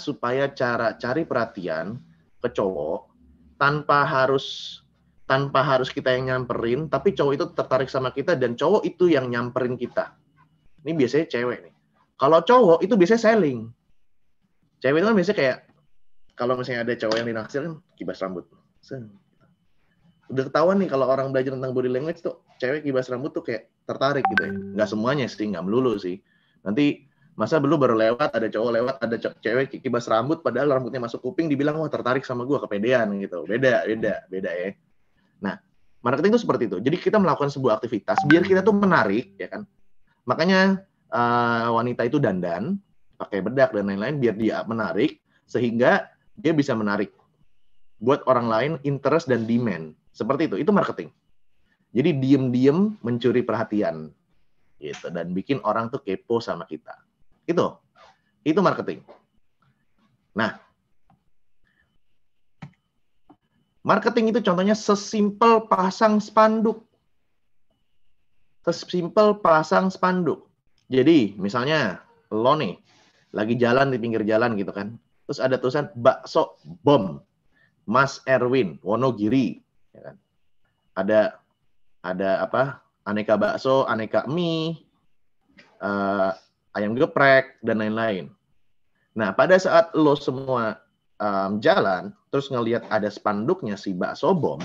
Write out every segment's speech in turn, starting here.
supaya cara cari perhatian ke cowok tanpa harus tanpa harus kita yang nyamperin, tapi cowok itu tertarik sama kita dan cowok itu yang nyamperin kita. Ini biasanya cewek nih. Kalau cowok itu biasanya selling. Cewek itu kan biasanya kayak kalau misalnya ada cowok yang dinaksir kan, kibas rambut. Udah ketahuan nih kalau orang belajar tentang body language tuh cewek kibas rambut tuh kayak tertarik gitu ya. Nggak semuanya sih, nggak melulu sih. Nanti masa belum baru lewat ada cowok lewat ada cewek kibas rambut padahal rambutnya masuk kuping dibilang wah tertarik sama gue kepedean gitu beda beda beda ya nah marketing itu seperti itu jadi kita melakukan sebuah aktivitas biar kita tuh menarik ya kan makanya uh, wanita itu dandan pakai bedak dan lain-lain biar dia menarik sehingga dia bisa menarik buat orang lain interest dan demand seperti itu itu marketing jadi diem-diem mencuri perhatian gitu dan bikin orang tuh kepo sama kita itu. Itu marketing. Nah, marketing itu contohnya sesimpel pasang spanduk. Sesimpel pasang spanduk. Jadi, misalnya lo nih lagi jalan di pinggir jalan gitu kan. Terus ada tulisan bakso bom Mas Erwin Wonogiri ya kan. Ada ada apa? aneka bakso, aneka mie, eh, ayam geprek, dan lain-lain. Nah, pada saat lo semua um, jalan, terus ngelihat ada spanduknya si bakso bom,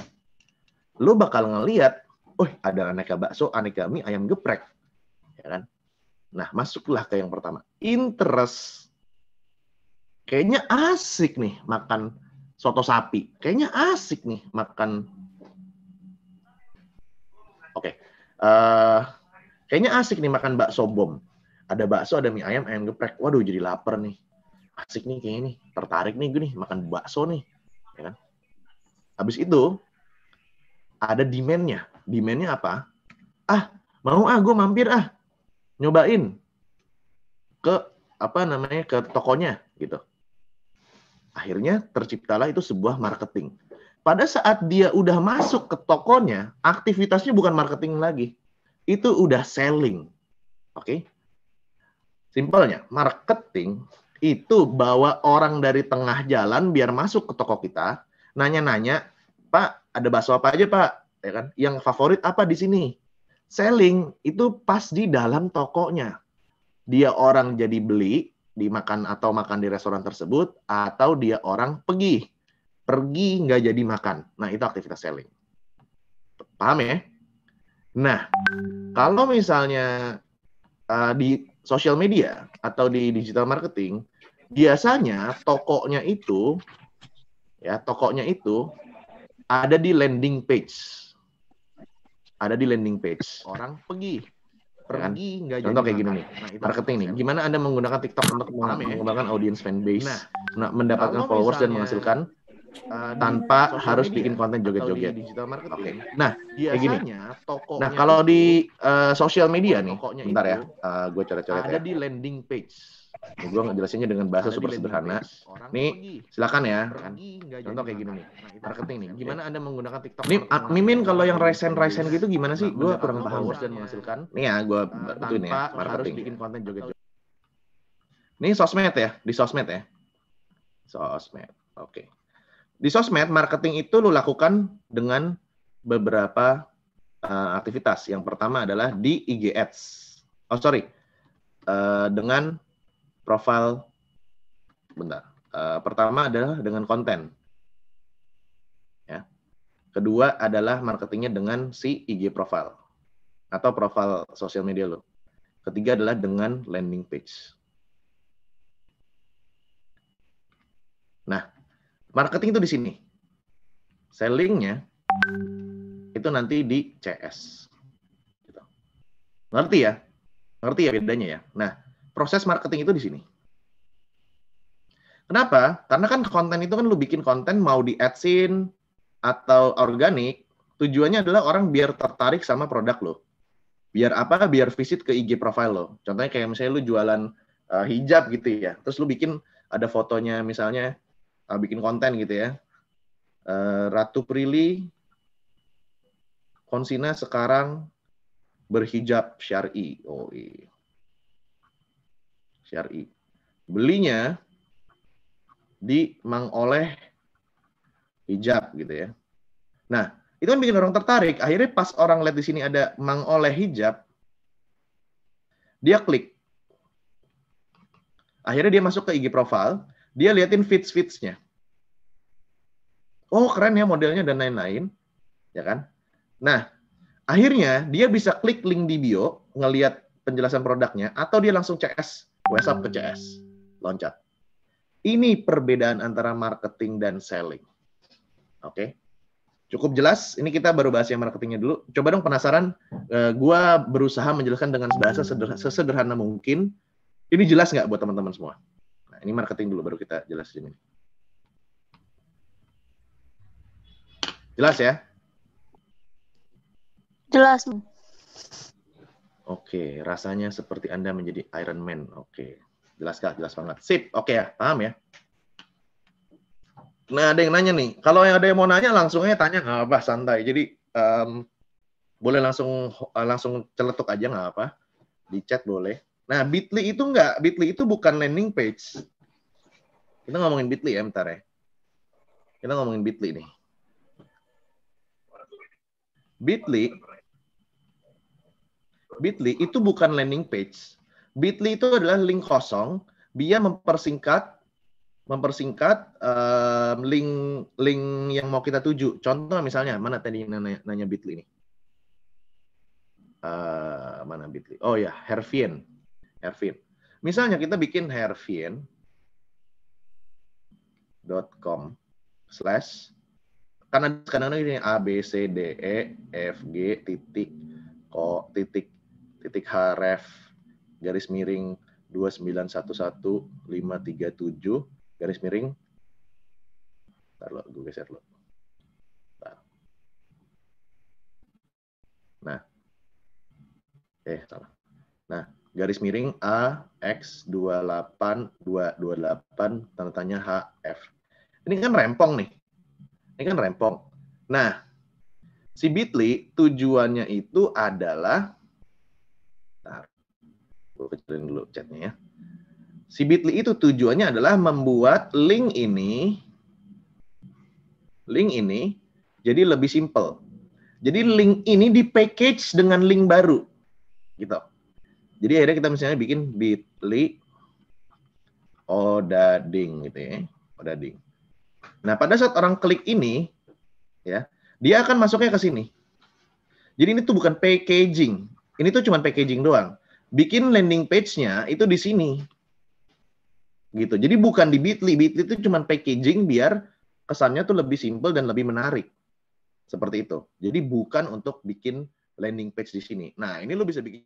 lo bakal ngeliat, oh ada aneka bakso, aneka mie, ayam geprek. Ya kan? Nah, masuklah ke yang pertama. Interest. Kayaknya asik nih makan soto sapi. Kayaknya asik nih makan... Oke. Okay. Uh, eh, kayaknya asik nih makan bakso bom ada bakso, ada mie ayam, ayam geprek. Waduh, jadi lapar nih. Asik nih kayaknya nih. Tertarik nih gue nih makan bakso nih. Ya kan? Habis itu, ada demand-nya. Demand-nya apa? Ah, mau ah, gue mampir ah. Nyobain. Ke, apa namanya, ke tokonya gitu. Akhirnya terciptalah itu sebuah marketing. Pada saat dia udah masuk ke tokonya, aktivitasnya bukan marketing lagi. Itu udah selling. Oke. Okay? Simpelnya, marketing itu bawa orang dari tengah jalan biar masuk ke toko kita, nanya-nanya, Pak, ada bakso apa aja Pak? Ya kan? Yang favorit apa di sini? Selling itu pas di dalam tokonya. Dia orang jadi beli, dimakan atau makan di restoran tersebut, atau dia orang pergi. Pergi nggak jadi makan. Nah, itu aktivitas selling. Paham ya? Nah, kalau misalnya uh, di Social media atau di digital marketing, biasanya tokonya itu ya tokonya itu ada di landing page. Ada di landing page. Orang pergi ya kan? pergi nggak jadi. contoh kayak gini nih nah, marketing nih gimana anda menggunakan TikTok untuk ya. mengembangkan audience fan base nah, nah mendapatkan followers misalnya, dan menghasilkan uh, tanpa hmm, harus bikin konten joget-joget. Di digital marketing. Okay. Iya. Nah, biasanya gini. Nah, kalau di uh, sosial media nih, bentar ya, uh, eh, gue coret-coret ya. Ada di landing page. Nah, gue ngejelasinnya dengan bahasa super sederhana. Nih, silakan ya. Pergi, Contoh kayak gini nih. Nah, marketing nih. Gimana Anda menggunakan TikTok? Nih, Mimin ah, kalau yang iya. resen-resen gitu gimana sih? Nah, gue kurang paham. Dan menghasilkan. Nih ya, gue betul ya. Marketing. Harus bikin konten joget-joget. Nih, sosmed ya, di sosmed ya. Sosmed. Oke. Okay. Di sosmed, marketing itu lu lakukan dengan beberapa uh, aktivitas. Yang pertama adalah di IG Ads. Oh sorry, uh, dengan profile, bentar. Uh, pertama adalah dengan konten. Ya. Kedua adalah marketingnya dengan si IG profile atau profile sosial media lo. Ketiga adalah dengan landing page. Nah, Marketing itu di sini. Sellingnya itu nanti di CS. Gitu. Ngerti ya? Ngerti ya bedanya ya? Nah, proses marketing itu di sini. Kenapa? Karena kan konten itu kan lu bikin konten mau di adsin atau organik, tujuannya adalah orang biar tertarik sama produk lo. Biar apa? Biar visit ke IG profile lo. Contohnya kayak misalnya lu jualan eh, hijab gitu ya. Terus lu bikin ada fotonya misalnya uh, bikin konten gitu ya. Uh, Ratu Prilly, Konsina sekarang berhijab syar'i. Oh iya. Syar'i. Belinya di Mang Oleh hijab gitu ya. Nah, itu kan bikin orang tertarik. Akhirnya pas orang lihat di sini ada Mang Oleh hijab, dia klik. Akhirnya dia masuk ke IG profile, dia liatin fits-fitsnya. oh keren ya modelnya dan lain-lain ya kan nah akhirnya dia bisa klik link di bio ngelihat penjelasan produknya atau dia langsung CS WhatsApp ke CS loncat ini perbedaan antara marketing dan selling oke okay? cukup jelas. Ini kita baru bahas yang marketingnya dulu. Coba dong penasaran. Uh, gua berusaha menjelaskan dengan bahasa sesederhana mungkin. Ini jelas nggak buat teman-teman semua? Ini marketing dulu baru kita jelasin ini. Jelas ya? Jelas. Oke, rasanya seperti Anda menjadi Iron Man. Oke. Jelas Kak, jelas banget. Sip, oke ya, paham ya? Nah, ada yang nanya nih. Kalau yang ada yang mau nanya langsung aja tanya nggak apa, santai. Jadi um, boleh langsung eh, langsung celetuk aja nggak apa. Di chat boleh. Nah, Bitly itu nggak, Bitly itu bukan landing page. Kita ngomongin Bitly ya bentar ya. Kita ngomongin Bitly nih. Bitly Bitly itu bukan landing page. Bitly itu adalah link kosong. Dia mempersingkat mempersingkat um, link link yang mau kita tuju. Contoh misalnya mana tadi yang nanya, nanya Bitly nih? Uh, mana Bitly? Oh ya, Hervian. Hervian. Misalnya kita bikin Hervian com slash karena sekarang ini a b c d e f g titik o titik titik h garis miring 2911537 garis miring Ntar lo, gue geser lo. Nah. Eh, salah. Nah, garis miring A, X, dua delapan tanda tanya H, F. Ini kan rempong nih. Ini kan rempong. Nah, si Bitly tujuannya itu adalah Bentar. Gue kecilin dulu chatnya ya. Si Bitly itu tujuannya adalah membuat link ini link ini jadi lebih simple. Jadi link ini di package dengan link baru. Gitu. Jadi akhirnya kita misalnya bikin bit.ly odading gitu ya. Odading. Nah, pada saat orang klik ini, ya, dia akan masuknya ke sini. Jadi ini tuh bukan packaging. Ini tuh cuman packaging doang. Bikin landing page-nya itu di sini. Gitu. Jadi bukan di Bitly. Bitly itu cuman packaging biar kesannya tuh lebih simple dan lebih menarik. Seperti itu. Jadi bukan untuk bikin landing page di sini. Nah, ini lo bisa bikin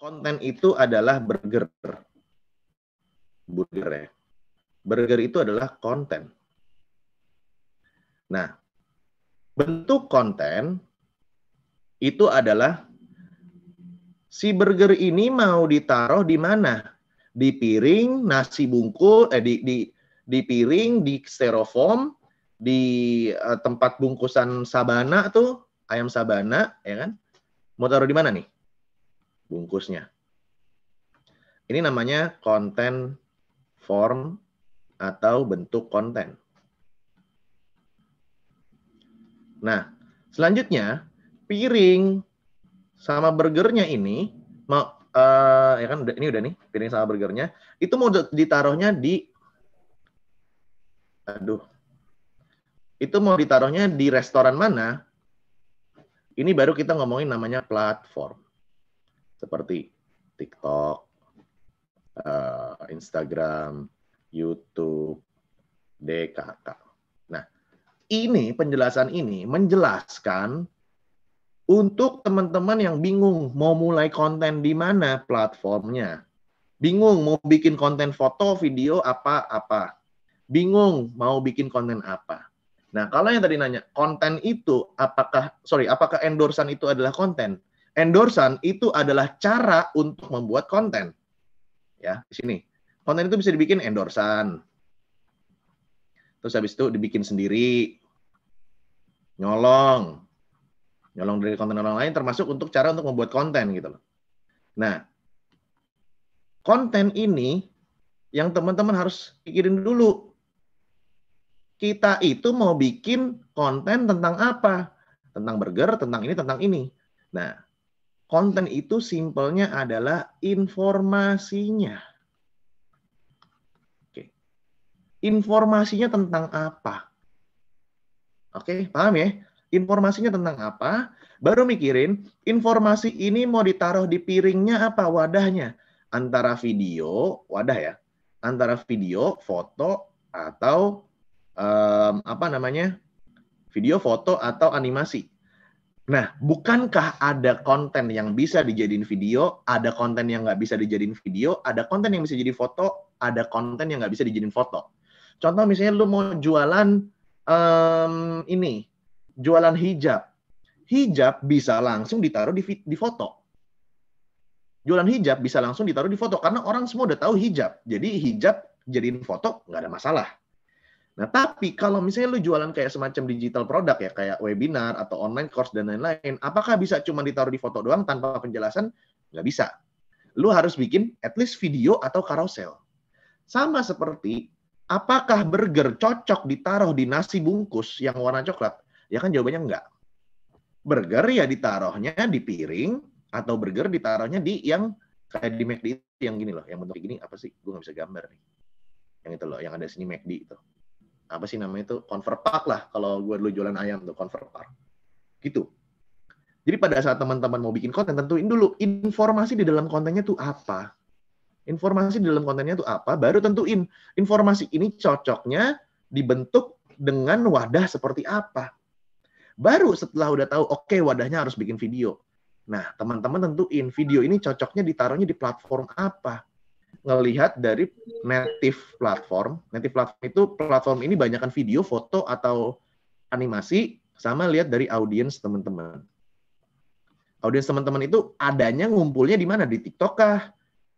konten itu adalah burger. Burger ya. Burger itu adalah konten. Nah, bentuk konten itu adalah si burger ini mau ditaruh di mana? Di piring, nasi bungkus, eh, di, di, di piring, di styrofoam, di eh, tempat bungkusan sabana tuh, ayam sabana, ya kan? Mau taruh di mana nih? bungkusnya. Ini namanya konten form atau bentuk konten. Nah, selanjutnya piring sama burgernya ini mau uh, ya kan ini udah nih piring sama burgernya itu mau ditaruhnya di aduh itu mau ditaruhnya di restoran mana ini baru kita ngomongin namanya platform seperti TikTok, eh, Instagram, YouTube, DKK. Nah, ini penjelasan ini menjelaskan untuk teman-teman yang bingung mau mulai konten di mana platformnya. Bingung mau bikin konten foto, video, apa-apa. Bingung mau bikin konten apa. Nah, kalau yang tadi nanya, konten itu apakah, sorry, apakah endorsan itu adalah konten? endorsan itu adalah cara untuk membuat konten. Ya, di sini. Konten itu bisa dibikin endorsan. Terus habis itu dibikin sendiri. Nyolong. Nyolong dari konten orang lain termasuk untuk cara untuk membuat konten gitu loh. Nah, konten ini yang teman-teman harus pikirin dulu. Kita itu mau bikin konten tentang apa? Tentang burger, tentang ini, tentang ini. Nah, Konten itu simpelnya adalah informasinya. Oke. Informasinya tentang apa? Oke, paham ya? Informasinya tentang apa? Baru mikirin, informasi ini mau ditaruh di piringnya apa wadahnya? Antara video, wadah ya. Antara video, foto, atau um, apa namanya? Video, foto, atau animasi Nah, bukankah ada konten yang bisa dijadiin video, ada konten yang nggak bisa dijadiin video, ada konten yang bisa jadi foto, ada konten yang nggak bisa dijadiin foto. Contoh misalnya lu mau jualan um, ini, jualan hijab. Hijab bisa langsung ditaruh di, di foto. Jualan hijab bisa langsung ditaruh di foto karena orang semua udah tahu hijab. Jadi hijab jadiin foto nggak ada masalah. Nah, tapi kalau misalnya lu jualan kayak semacam digital product ya, kayak webinar atau online course dan lain-lain, apakah bisa cuma ditaruh di foto doang tanpa penjelasan? Nggak bisa. Lu harus bikin at least video atau carousel. Sama seperti, apakah burger cocok ditaruh di nasi bungkus yang warna coklat? Ya kan jawabannya enggak. Burger ya ditaruhnya di piring, atau burger ditaruhnya di yang kayak di McD yang gini loh, yang bentuk gini apa sih? Gue nggak bisa gambar nih. Yang itu loh, yang ada sini McD itu apa sih namanya itu convert park lah kalau gue dulu jualan ayam tuh convert park gitu jadi pada saat teman-teman mau bikin konten tentuin dulu informasi di dalam kontennya tuh apa informasi di dalam kontennya tuh apa baru tentuin informasi ini cocoknya dibentuk dengan wadah seperti apa baru setelah udah tahu oke okay, wadahnya harus bikin video nah teman-teman tentuin video ini cocoknya ditaruhnya di platform apa ngelihat dari native platform. Native platform itu platform ini banyakkan video, foto atau animasi sama lihat dari audiens teman-teman. Audiens teman-teman itu adanya ngumpulnya di mana? Di TikTok kah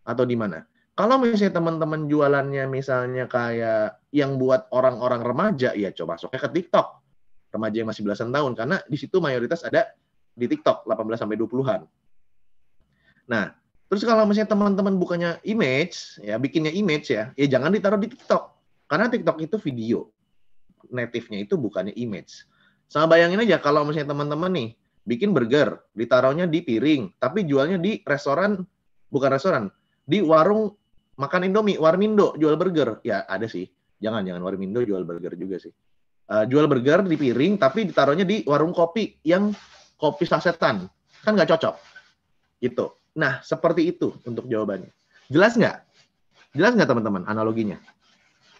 atau di mana? Kalau misalnya teman-teman jualannya misalnya kayak yang buat orang-orang remaja ya coba masuknya ke TikTok. Remaja yang masih belasan tahun karena di situ mayoritas ada di TikTok 18 sampai 20-an. Nah, Terus kalau misalnya teman-teman bukannya image, ya bikinnya image ya, ya jangan ditaruh di TikTok. Karena TikTok itu video. Native-nya itu bukannya image. Sama bayangin aja kalau misalnya teman-teman nih bikin burger, ditaruhnya di piring, tapi jualnya di restoran, bukan restoran, di warung makan Indomie, Warmindo jual burger. Ya ada sih. Jangan jangan Warmindo jual burger juga sih. Uh, jual burger di piring tapi ditaruhnya di warung kopi yang kopi sasetan. Kan nggak cocok. Gitu Nah, seperti itu untuk jawabannya. Jelas nggak? Jelas nggak teman-teman analoginya?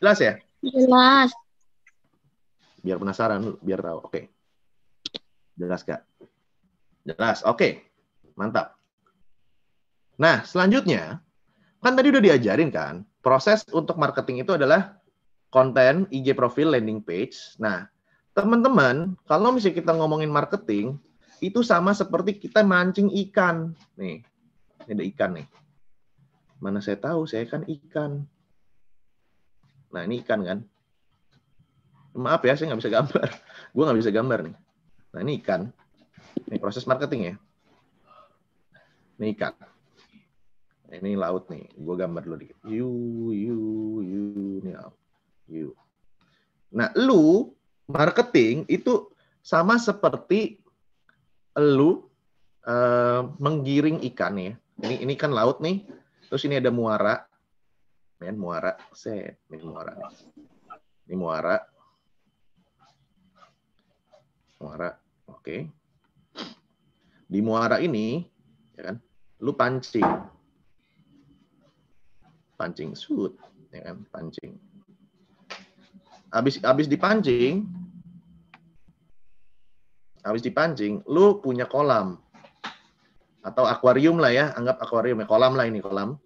Jelas ya? Jelas. Biar penasaran, biar tahu. Oke. Okay. Jelas nggak? Jelas. Oke. Okay. Mantap. Nah, selanjutnya, kan tadi udah diajarin kan, proses untuk marketing itu adalah konten, IG profil, landing page. Nah, teman-teman, kalau misalnya kita ngomongin marketing, itu sama seperti kita mancing ikan. Nih, ini ada ikan nih. Mana saya tahu, saya kan ikan. Nah, ini ikan kan? Maaf ya, saya nggak bisa gambar. Gue nggak bisa gambar nih. Nah, ini ikan. Ini proses marketing ya. Ini ikan. Ini laut nih. Gue gambar dulu dikit. You, you, you. Ini you. Nah, lu marketing itu sama seperti lu uh, menggiring ikan ya ini ini kan laut nih. Terus ini ada muara. Men muara, set, ini muara. Ini muara. Muara. Oke. Okay. Di muara ini, ya kan? Lu pancing. Pancing shoot, ya kan? Pancing. Habis habis dipancing, habis dipancing, lu punya kolam atau akuarium lah ya, anggap akuarium ya, kolam lah ini kolam.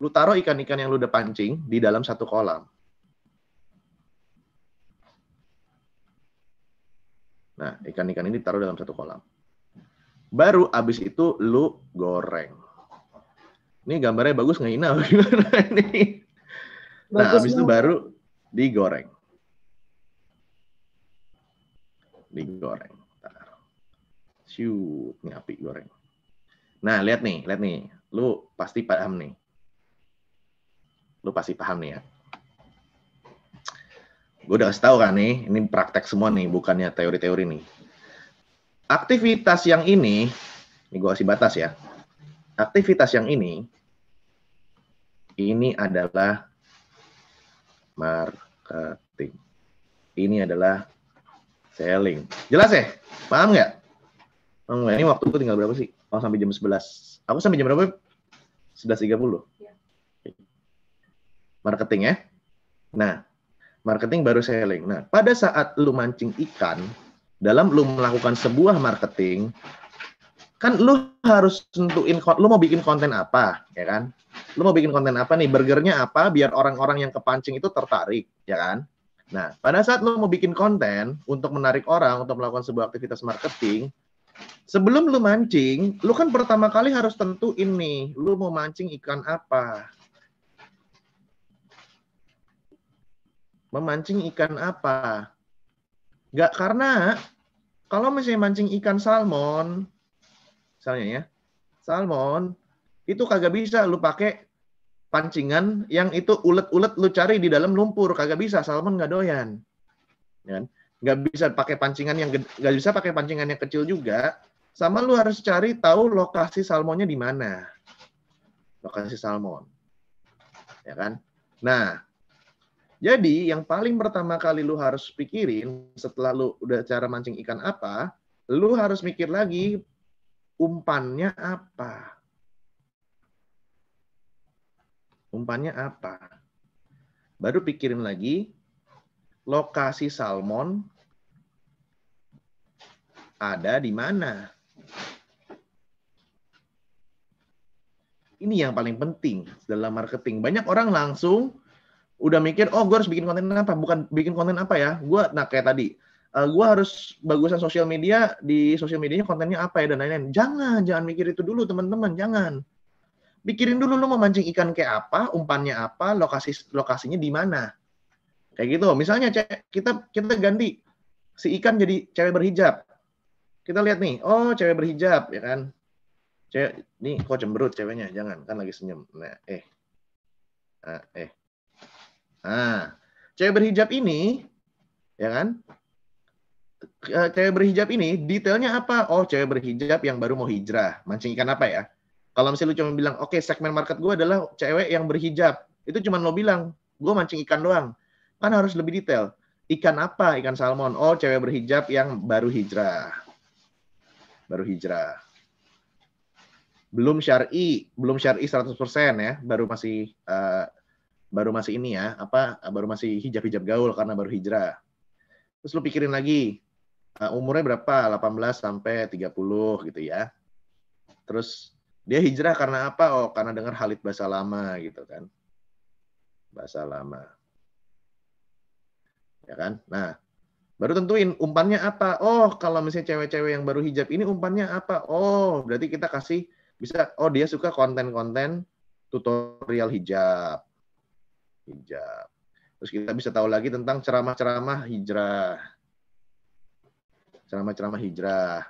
Lu taruh ikan-ikan yang lu udah pancing di dalam satu kolam. Nah, ikan-ikan ini taruh dalam satu kolam. Baru abis itu lu goreng. Ini gambarnya bagus nggak ini? Nah, abis itu baru digoreng. Digoreng. Siut, ini api goreng. Nah, lihat nih, lihat nih. Lu pasti paham nih. Lu pasti paham nih ya. Gue udah kasih tau kan nih, ini praktek semua nih, bukannya teori-teori nih. Aktivitas yang ini, ini gue kasih batas ya. Aktivitas yang ini, ini adalah marketing. Ini adalah selling. Jelas ya? Paham nggak? nggak? Ini waktu itu tinggal berapa sih? Oh sampai jam 11. Aku sampai jam berapa? 11.30. Ya. Marketing ya. Nah, marketing baru selling. Nah, pada saat lu mancing ikan, dalam lu melakukan sebuah marketing, kan lu harus tentuin lu mau bikin konten apa, ya kan? Lu mau bikin konten apa nih? Burgernya apa biar orang-orang yang kepancing itu tertarik, ya kan? Nah, pada saat lu mau bikin konten untuk menarik orang untuk melakukan sebuah aktivitas marketing, sebelum lu mancing, lu kan pertama kali harus tentu ini, lu mau mancing ikan apa. Memancing ikan apa? Gak karena kalau misalnya mancing ikan salmon, misalnya ya, salmon, itu kagak bisa lu pakai pancingan yang itu ulet-ulet lu cari di dalam lumpur, kagak bisa, salmon nggak doyan. Ya kan? nggak bisa pakai pancingan yang nggak bisa pakai pancingan yang kecil juga sama lu harus cari tahu lokasi salmonnya di mana lokasi salmon ya kan nah jadi yang paling pertama kali lu harus pikirin setelah lu udah cara mancing ikan apa lu harus mikir lagi umpannya apa umpannya apa baru pikirin lagi lokasi salmon ada di mana. Ini yang paling penting dalam marketing. Banyak orang langsung udah mikir, oh gue harus bikin konten apa? Bukan bikin konten apa ya? Gue, nah kayak tadi, uh, eh, gue harus bagusan sosial media di sosial medianya kontennya apa ya dan lain-lain. Jangan, jangan mikir itu dulu teman-teman, jangan. Pikirin dulu lo mau mancing ikan kayak apa, umpannya apa, lokasi lokasinya di mana. Kayak gitu. Misalnya kita kita ganti si ikan jadi cewek berhijab kita lihat nih, oh cewek berhijab ya kan. Cewek nih kok cemberut ceweknya, jangan kan lagi senyum. Nah, eh. Nah, eh. ah cewek berhijab ini ya kan? Eh, cewek berhijab ini detailnya apa? Oh, cewek berhijab yang baru mau hijrah. Mancing ikan apa ya? Kalau misalnya lu cuma bilang, oke okay, segmen market gue adalah cewek yang berhijab. Itu cuma lo bilang, gue mancing ikan doang. Kan harus lebih detail. Ikan apa? Ikan salmon. Oh, cewek berhijab yang baru hijrah baru hijrah. Belum syar'i, belum syar'i 100% ya, baru masih uh, baru masih ini ya, apa baru masih hijab-hijab gaul karena baru hijrah. Terus lu pikirin lagi, uh, umurnya berapa? 18 sampai 30 gitu ya. Terus dia hijrah karena apa? Oh, karena dengar halit bahasa lama gitu kan. Bahasa lama. Ya kan? Nah, Baru tentuin umpannya apa. Oh, kalau misalnya cewek-cewek yang baru hijab ini umpannya apa? Oh, berarti kita kasih bisa oh dia suka konten-konten tutorial hijab. Hijab. Terus kita bisa tahu lagi tentang ceramah-ceramah hijrah. Ceramah-ceramah hijrah.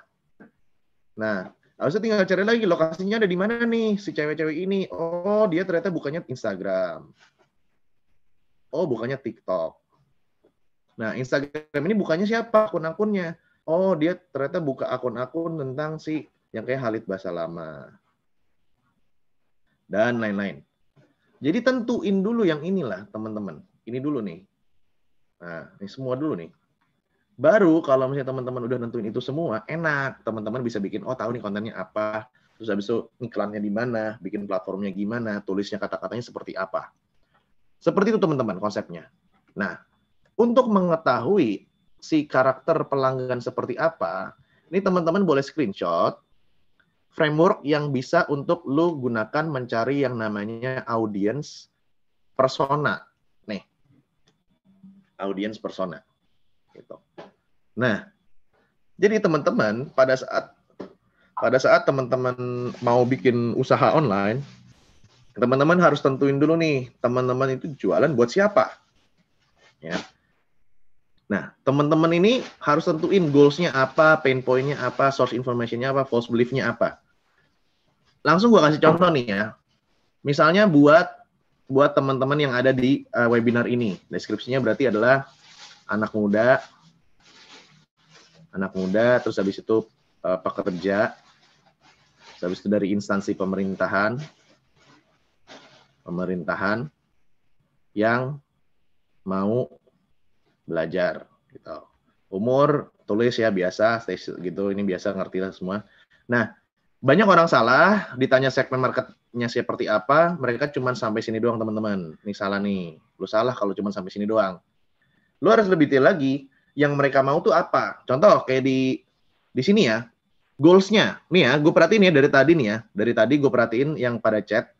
Nah, harusnya tinggal cari lagi lokasinya ada di mana nih si cewek-cewek ini. Oh, dia ternyata bukannya Instagram. Oh, bukannya TikTok. Nah, Instagram ini bukannya siapa akun-akunnya? Oh, dia ternyata buka akun-akun tentang si yang kayak Halid Bahasa lama dan lain-lain. Jadi tentuin dulu yang inilah teman-teman. Ini dulu nih. Nah, ini semua dulu nih. Baru kalau misalnya teman-teman udah nentuin itu semua, enak. Teman-teman bisa bikin, oh tahu nih kontennya apa, terus habis itu iklannya di mana, bikin platformnya gimana, tulisnya kata-katanya seperti apa. Seperti itu teman-teman konsepnya. Nah, untuk mengetahui si karakter pelanggan seperti apa, ini teman-teman boleh screenshot framework yang bisa untuk lu gunakan mencari yang namanya audience persona. Nih. Audience persona. Gitu. Nah, jadi teman-teman pada saat pada saat teman-teman mau bikin usaha online, teman-teman harus tentuin dulu nih, teman-teman itu jualan buat siapa? Ya. Nah, teman-teman ini harus tentuin goals-nya apa, pain point-nya apa, source information-nya apa, false belief-nya apa. Langsung gua kasih contoh nih ya. Misalnya buat buat teman-teman yang ada di uh, webinar ini. Deskripsinya berarti adalah anak muda anak muda terus habis itu uh, pekerja terus habis itu dari instansi pemerintahan pemerintahan yang mau belajar gitu. Umur tulis ya biasa gitu ini biasa ngerti lah semua. Nah, banyak orang salah ditanya segmen marketnya seperti apa, mereka cuma sampai sini doang teman-teman. Ini salah nih. Lu salah kalau cuma sampai sini doang. Lu harus lebih detail lagi yang mereka mau tuh apa. Contoh kayak di di sini ya, goalsnya. Nih ya, gue perhatiin ya dari tadi nih ya, dari tadi gue perhatiin yang pada chat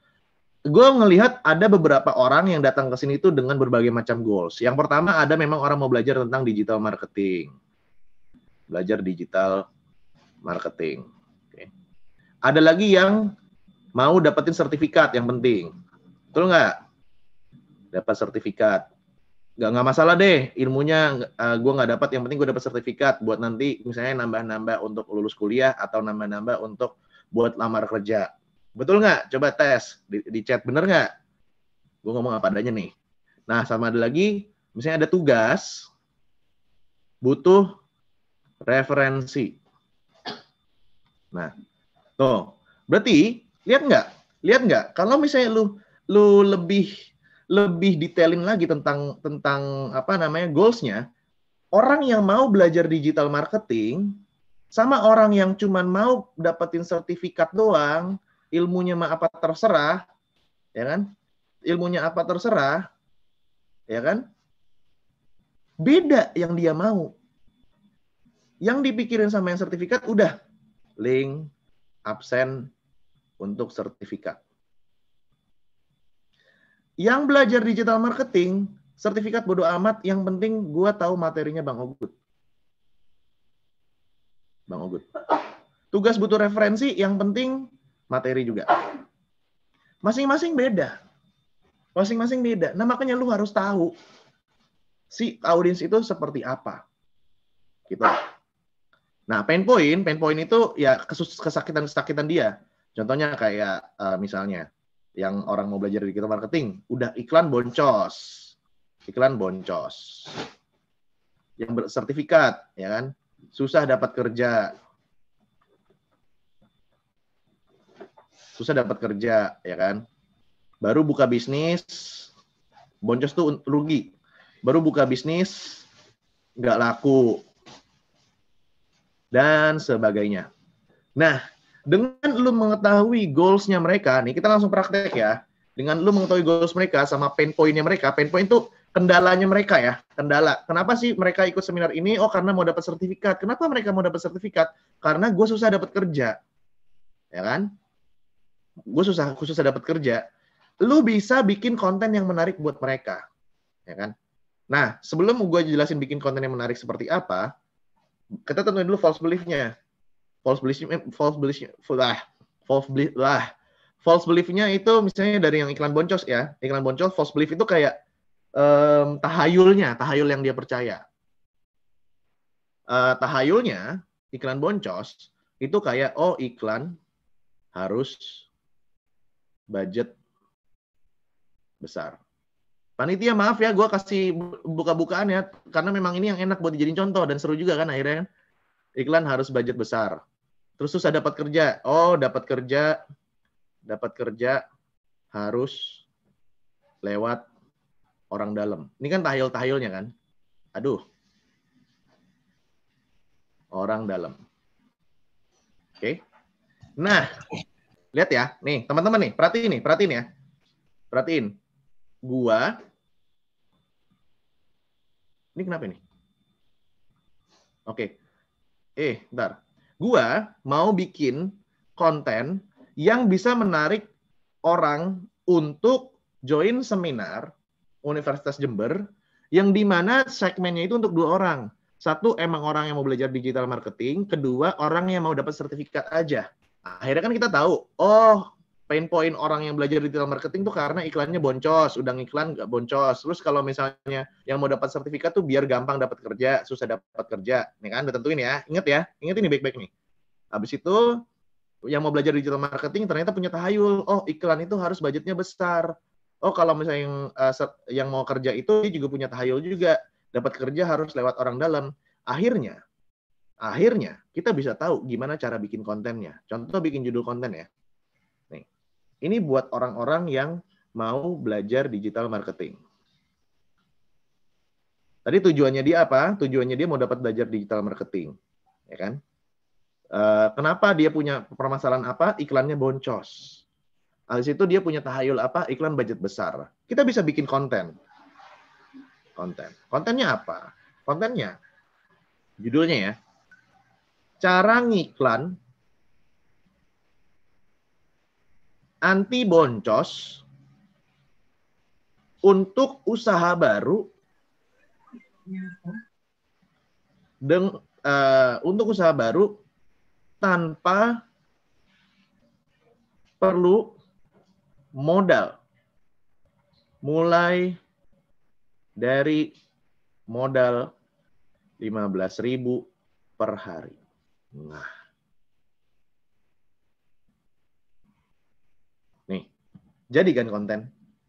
gue ngelihat ada beberapa orang yang datang ke sini itu dengan berbagai macam goals. Yang pertama ada memang orang mau belajar tentang digital marketing, belajar digital marketing. Okay. Ada lagi yang mau dapetin sertifikat yang penting, betul nggak? Dapat sertifikat, nggak nggak masalah deh ilmunya uh, eh, gue nggak dapat, yang penting gue dapat sertifikat buat nanti misalnya nambah-nambah untuk lulus kuliah atau nambah-nambah untuk buat lamar kerja Betul nggak? Coba tes di, di chat bener nggak? Gue ngomong apa adanya nih. Nah, sama ada lagi, misalnya ada tugas butuh referensi. Nah, tuh. Berarti lihat nggak? Lihat nggak? Kalau misalnya lu lu lebih lebih detailin lagi tentang tentang apa namanya goalsnya, orang yang mau belajar digital marketing sama orang yang cuman mau dapetin sertifikat doang, ilmunya mah apa terserah, ya kan? Ilmunya apa terserah, ya kan? Beda yang dia mau. Yang dipikirin sama yang sertifikat udah link absen untuk sertifikat. Yang belajar digital marketing, sertifikat bodoh amat, yang penting gua tahu materinya Bang Ogut. Bang Ogut. Tugas butuh referensi, yang penting materi juga. Masing-masing beda. Masing-masing beda. Nah, makanya lu harus tahu si audiens itu seperti apa. Gitu. Nah, pain point, pain point itu ya kesakitan-kesakitan dia. Contohnya kayak uh, misalnya yang orang mau belajar digital marketing, udah iklan boncos. Iklan boncos. Yang bersertifikat, ya kan? Susah dapat kerja, susah dapat kerja ya kan baru buka bisnis boncos tuh rugi baru buka bisnis nggak laku dan sebagainya nah dengan lu mengetahui goalsnya mereka nih kita langsung praktek ya dengan lu mengetahui goals mereka sama pain pointnya mereka pain point itu kendalanya mereka ya kendala kenapa sih mereka ikut seminar ini oh karena mau dapat sertifikat kenapa mereka mau dapat sertifikat karena gue susah dapat kerja ya kan gue susah susah dapat kerja lu bisa bikin konten yang menarik buat mereka ya kan nah sebelum gue jelasin bikin konten yang menarik seperti apa kita tentuin dulu false beliefnya false belief eh, false belief lah false belief lah false beliefnya itu misalnya dari yang iklan boncos ya iklan boncos false belief itu kayak um, tahayulnya tahayul yang dia percaya uh, tahayulnya iklan boncos itu kayak oh iklan harus budget besar. Panitia maaf ya, gue kasih buka-bukaan ya, karena memang ini yang enak buat dijadiin contoh dan seru juga kan akhirnya kan. Iklan harus budget besar. Terus susah dapat kerja. Oh, dapat kerja, dapat kerja harus lewat orang dalam. Ini kan tahil-tahilnya kan. Aduh. Orang dalam. Oke. Okay. Nah, Lihat ya, nih teman-teman nih, perhatiin nih, perhatiin ya. Perhatiin. Gua. Ini kenapa ini? Oke. Eh, bentar. Gua mau bikin konten yang bisa menarik orang untuk join seminar Universitas Jember yang dimana segmennya itu untuk dua orang. Satu, emang orang yang mau belajar digital marketing. Kedua, orang yang mau dapat sertifikat aja akhirnya kan kita tahu oh pain point orang yang belajar digital marketing tuh karena iklannya boncos, udah iklan nggak boncos. Terus kalau misalnya yang mau dapat sertifikat tuh biar gampang dapat kerja, susah dapat kerja. Nih kan udah tentuin ya. inget ya, inget ini baik-baik nih. Habis itu yang mau belajar digital marketing ternyata punya tahayul, oh iklan itu harus budgetnya besar. Oh kalau misalnya yang uh, yang mau kerja itu dia juga punya tahayul juga, dapat kerja harus lewat orang dalam. Akhirnya Akhirnya kita bisa tahu gimana cara bikin kontennya. Contoh bikin judul konten ya. Nih, ini buat orang-orang yang mau belajar digital marketing. Tadi tujuannya dia apa? Tujuannya dia mau dapat belajar digital marketing, ya kan? Eh, kenapa dia punya permasalahan apa? Iklannya boncos. Alis itu dia punya tahayul apa? Iklan budget besar. Kita bisa bikin konten. Konten. Kontennya apa? Kontennya judulnya ya cara ngiklan anti boncos untuk usaha baru deng, uh, untuk usaha baru tanpa perlu modal mulai dari modal 15.000 per hari. Nah. Nih, jadi kan konten.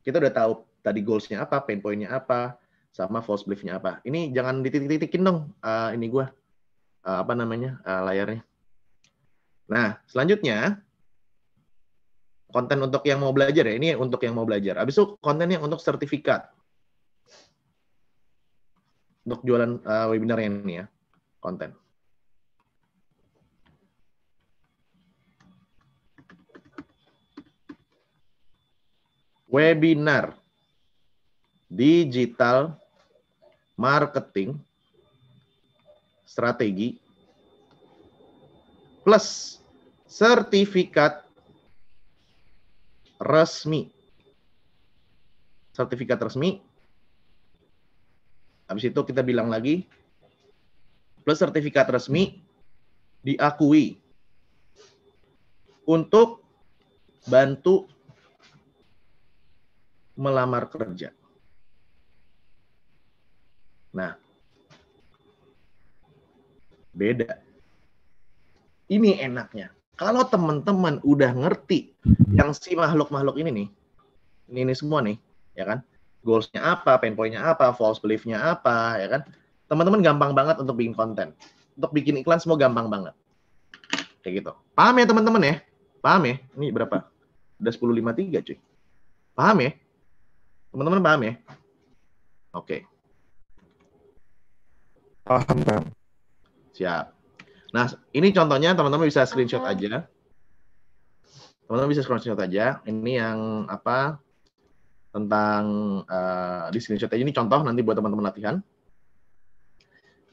Kita udah tahu tadi goals-nya apa, pain point-nya apa, sama false belief-nya apa. Ini jangan dititik-titikin dong uh, ini gua. Uh, apa namanya? Uh, layarnya. Nah, selanjutnya konten untuk yang mau belajar ya. Ini untuk yang mau belajar. Habis itu konten yang untuk sertifikat. Untuk jualan uh, webinar ini ya, konten. webinar digital marketing strategi plus sertifikat resmi. Sertifikat resmi. Habis itu kita bilang lagi plus sertifikat resmi diakui untuk bantu melamar kerja. Nah, beda. Ini enaknya. Kalau teman-teman udah ngerti yang si makhluk-makhluk ini nih, ini, ini semua nih, ya kan? Goalsnya apa, pain pointnya apa, false beliefnya apa, ya kan? Teman-teman gampang banget untuk bikin konten. Untuk bikin iklan semua gampang banget. Kayak gitu. Paham ya teman-teman ya? Paham ya? Ini berapa? Udah 10.53 cuy. Paham ya? Teman-teman paham ya? Oke. Okay. Paham, Bang. Siap. Nah, ini contohnya teman-teman bisa screenshot aja. Teman-teman bisa screenshot aja. Ini yang apa tentang uh, di screenshot aja. Ini contoh nanti buat teman-teman latihan.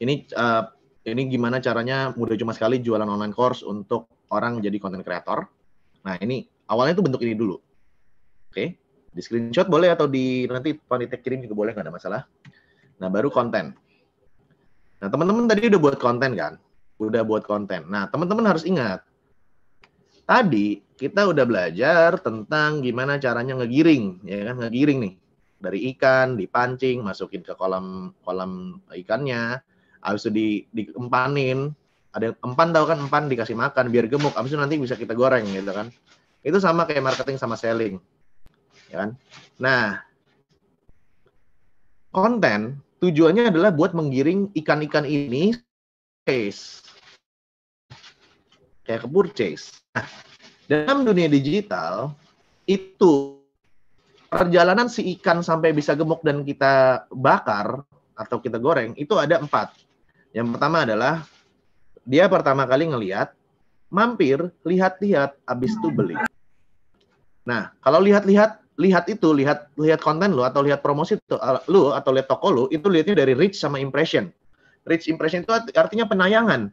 Ini uh, ini gimana caranya mudah cuma sekali jualan online course untuk orang jadi content creator. Nah, ini awalnya itu bentuk ini dulu. Oke. Okay? Di screenshot boleh atau di nanti panitia kirim juga boleh nggak ada masalah. Nah baru konten. Nah teman-teman tadi udah buat konten kan? Udah buat konten. Nah teman-teman harus ingat. Tadi kita udah belajar tentang gimana caranya ngegiring, ya kan ngegiring nih dari ikan dipancing masukin ke kolam kolam ikannya habis di diempanin ada empan tau kan empan dikasih makan biar gemuk abis itu nanti bisa kita goreng gitu kan itu sama kayak marketing sama selling ya kan? Nah, konten tujuannya adalah buat menggiring ikan-ikan ini case kayak ke purchase. Nah, dalam dunia digital itu perjalanan si ikan sampai bisa gemuk dan kita bakar atau kita goreng itu ada empat. Yang pertama adalah dia pertama kali ngelihat, mampir, lihat-lihat, habis itu beli. Nah, kalau lihat-lihat lihat itu, lihat lihat konten lu atau lihat promosi lu eh, atau lihat toko lu, itu lihatnya dari reach sama impression. Reach impression itu artinya penayangan.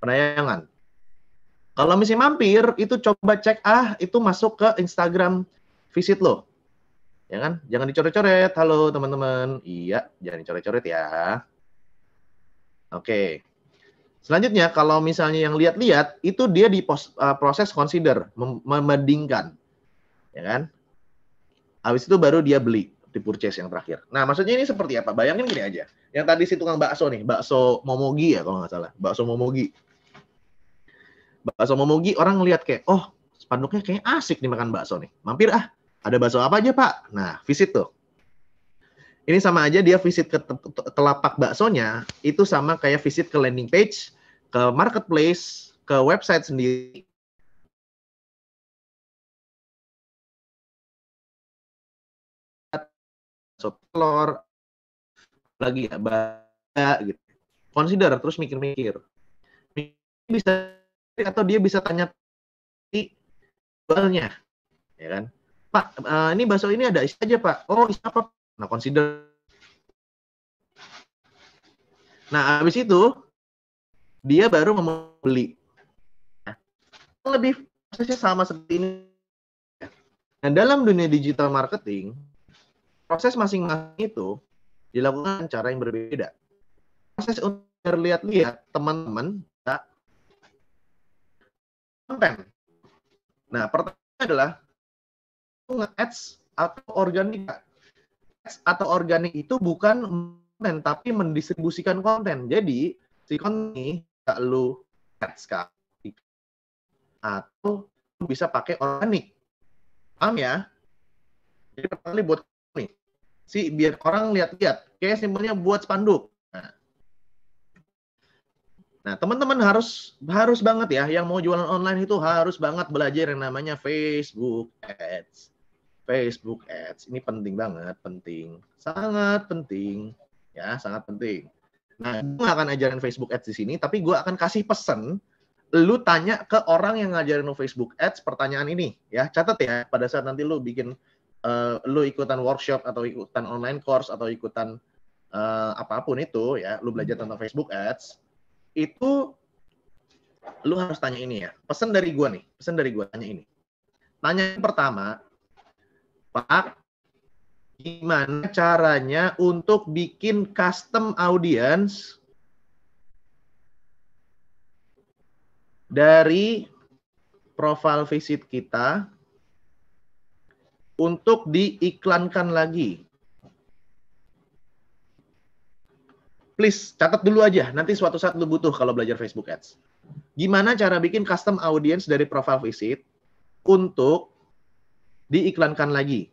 Penayangan. Kalau misi mampir, itu coba cek ah itu masuk ke Instagram visit lo. Ya kan? Jangan dicoret-coret. Halo teman-teman. Iya, jangan dicoret-coret ya. Oke. Selanjutnya kalau misalnya yang lihat-lihat itu dia di uh, proses consider membandingkan. Ya kan? Habis itu baru dia beli di purchase yang terakhir. Nah, maksudnya ini seperti apa? Bayangin gini aja. Yang tadi si tukang bakso nih, bakso Momogi ya kalau nggak salah. Bakso Momogi. Bakso Momogi orang ngelihat kayak, oh spanduknya kayak asik nih makan bakso nih. Mampir ah, ada bakso apa aja pak? Nah, visit tuh. Ini sama aja dia visit ke telapak baksonya, itu sama kayak visit ke landing page, ke marketplace, ke website sendiri, sop telur lagi ya baca gitu consider terus mikir-mikir bisa atau dia bisa tanya jualnya ya kan pak uh, ini bakso ini ada isi aja pak oh isi apa nah consider nah habis itu dia baru mau beli, nah, lebih prosesnya sama seperti ini nah dalam dunia digital marketing proses masing-masing itu dilakukan cara yang berbeda. Proses untuk lihat-lihat teman-teman tak konten. Nah, pertanyaan adalah ads atau organik. Ads atau organik itu bukan konten tapi mendistribusikan konten. Jadi, si konten ini gak lu ads kan? atau bisa pakai organik. Paham ya? Jadi pertama buat sih biar orang lihat-lihat. Kayak simpelnya buat spanduk. Nah, nah teman-teman harus harus banget ya yang mau jualan online itu harus banget belajar yang namanya Facebook Ads. Facebook Ads ini penting banget, penting, sangat penting, ya sangat penting. Nah, gue gak akan ajarin Facebook Ads di sini, tapi gue akan kasih pesan lu tanya ke orang yang ngajarin lu Facebook Ads pertanyaan ini ya catat ya pada saat nanti lu bikin uh, lu ikutan workshop atau ikutan online course atau ikutan uh, apapun itu ya, lu belajar tentang Facebook Ads, itu lu harus tanya ini ya. Pesan dari gua nih, pesan dari gua tanya ini. Tanya yang pertama, Pak, gimana caranya untuk bikin custom audience dari profile visit kita untuk diiklankan lagi. Please catat dulu aja, nanti suatu saat lu butuh kalau belajar Facebook Ads. Gimana cara bikin custom audience dari profile visit untuk diiklankan lagi.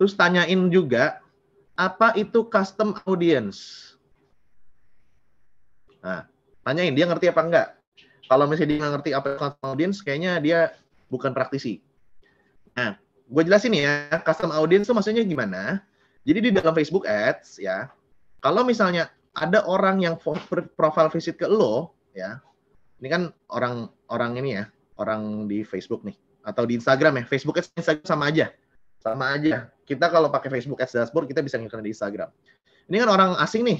Terus tanyain juga apa itu custom audience. Nah, tanyain dia ngerti apa enggak. Kalau misalnya dia ngerti apa custom audience, kayaknya dia bukan praktisi. Nah, gue jelasin ya, custom audience itu maksudnya gimana? Jadi di dalam Facebook Ads ya, kalau misalnya ada orang yang profile visit ke lo ya, ini kan orang orang ini ya, orang di Facebook nih atau di Instagram ya, Facebook Ads Instagram sama aja, sama aja. Kita kalau pakai Facebook Ads dashboard kita bisa ngiklan di Instagram. Ini kan orang asing nih,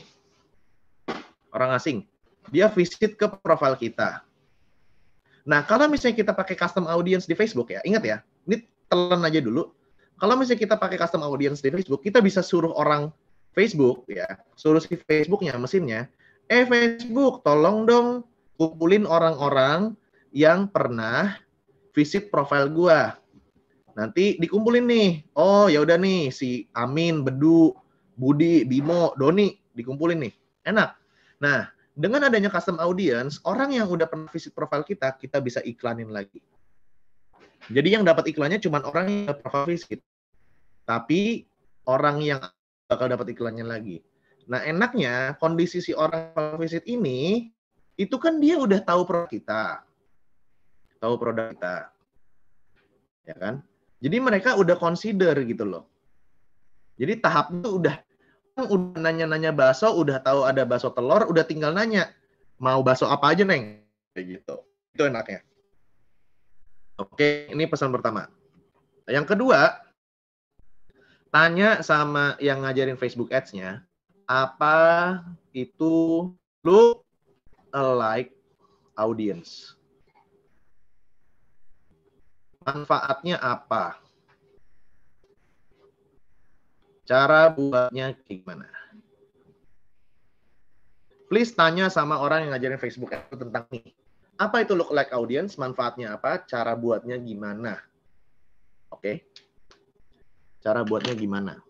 orang asing. Dia visit ke profile kita. Nah, kalau misalnya kita pakai custom audience di Facebook ya, ingat ya, ini telan aja dulu. Kalau misalnya kita pakai custom audience di Facebook, kita bisa suruh orang Facebook ya, suruh si Facebooknya, mesinnya, eh Facebook, tolong dong kumpulin orang-orang yang pernah visit profile gua. Nanti dikumpulin nih. Oh, ya udah nih si Amin, Bedu, Budi, Bimo, Doni dikumpulin nih. Enak. Nah, dengan adanya custom audience, orang yang udah pernah visit profile kita, kita bisa iklanin lagi. Jadi yang dapat iklannya cuma orang yang profile visit. Tapi orang yang bakal dapat iklannya lagi. Nah, enaknya kondisi si orang profile visit ini itu kan dia udah tahu produk kita. Tahu produk kita. Ya kan? Jadi mereka udah consider gitu loh. Jadi tahap udah kan udah nanya-nanya bakso, udah tahu ada bakso telur, udah tinggal nanya mau bakso apa aja, Neng. Kayak gitu. Itu enaknya. Oke, ini pesan pertama. Yang kedua, tanya sama yang ngajarin Facebook Ads-nya, apa itu look alike audience? Manfaatnya apa? Cara buatnya gimana? Please tanya sama orang yang ngajarin Facebook Ads tentang ini apa itu look like audience? Manfaatnya apa? Cara buatnya gimana? Oke. Okay. Cara buatnya gimana?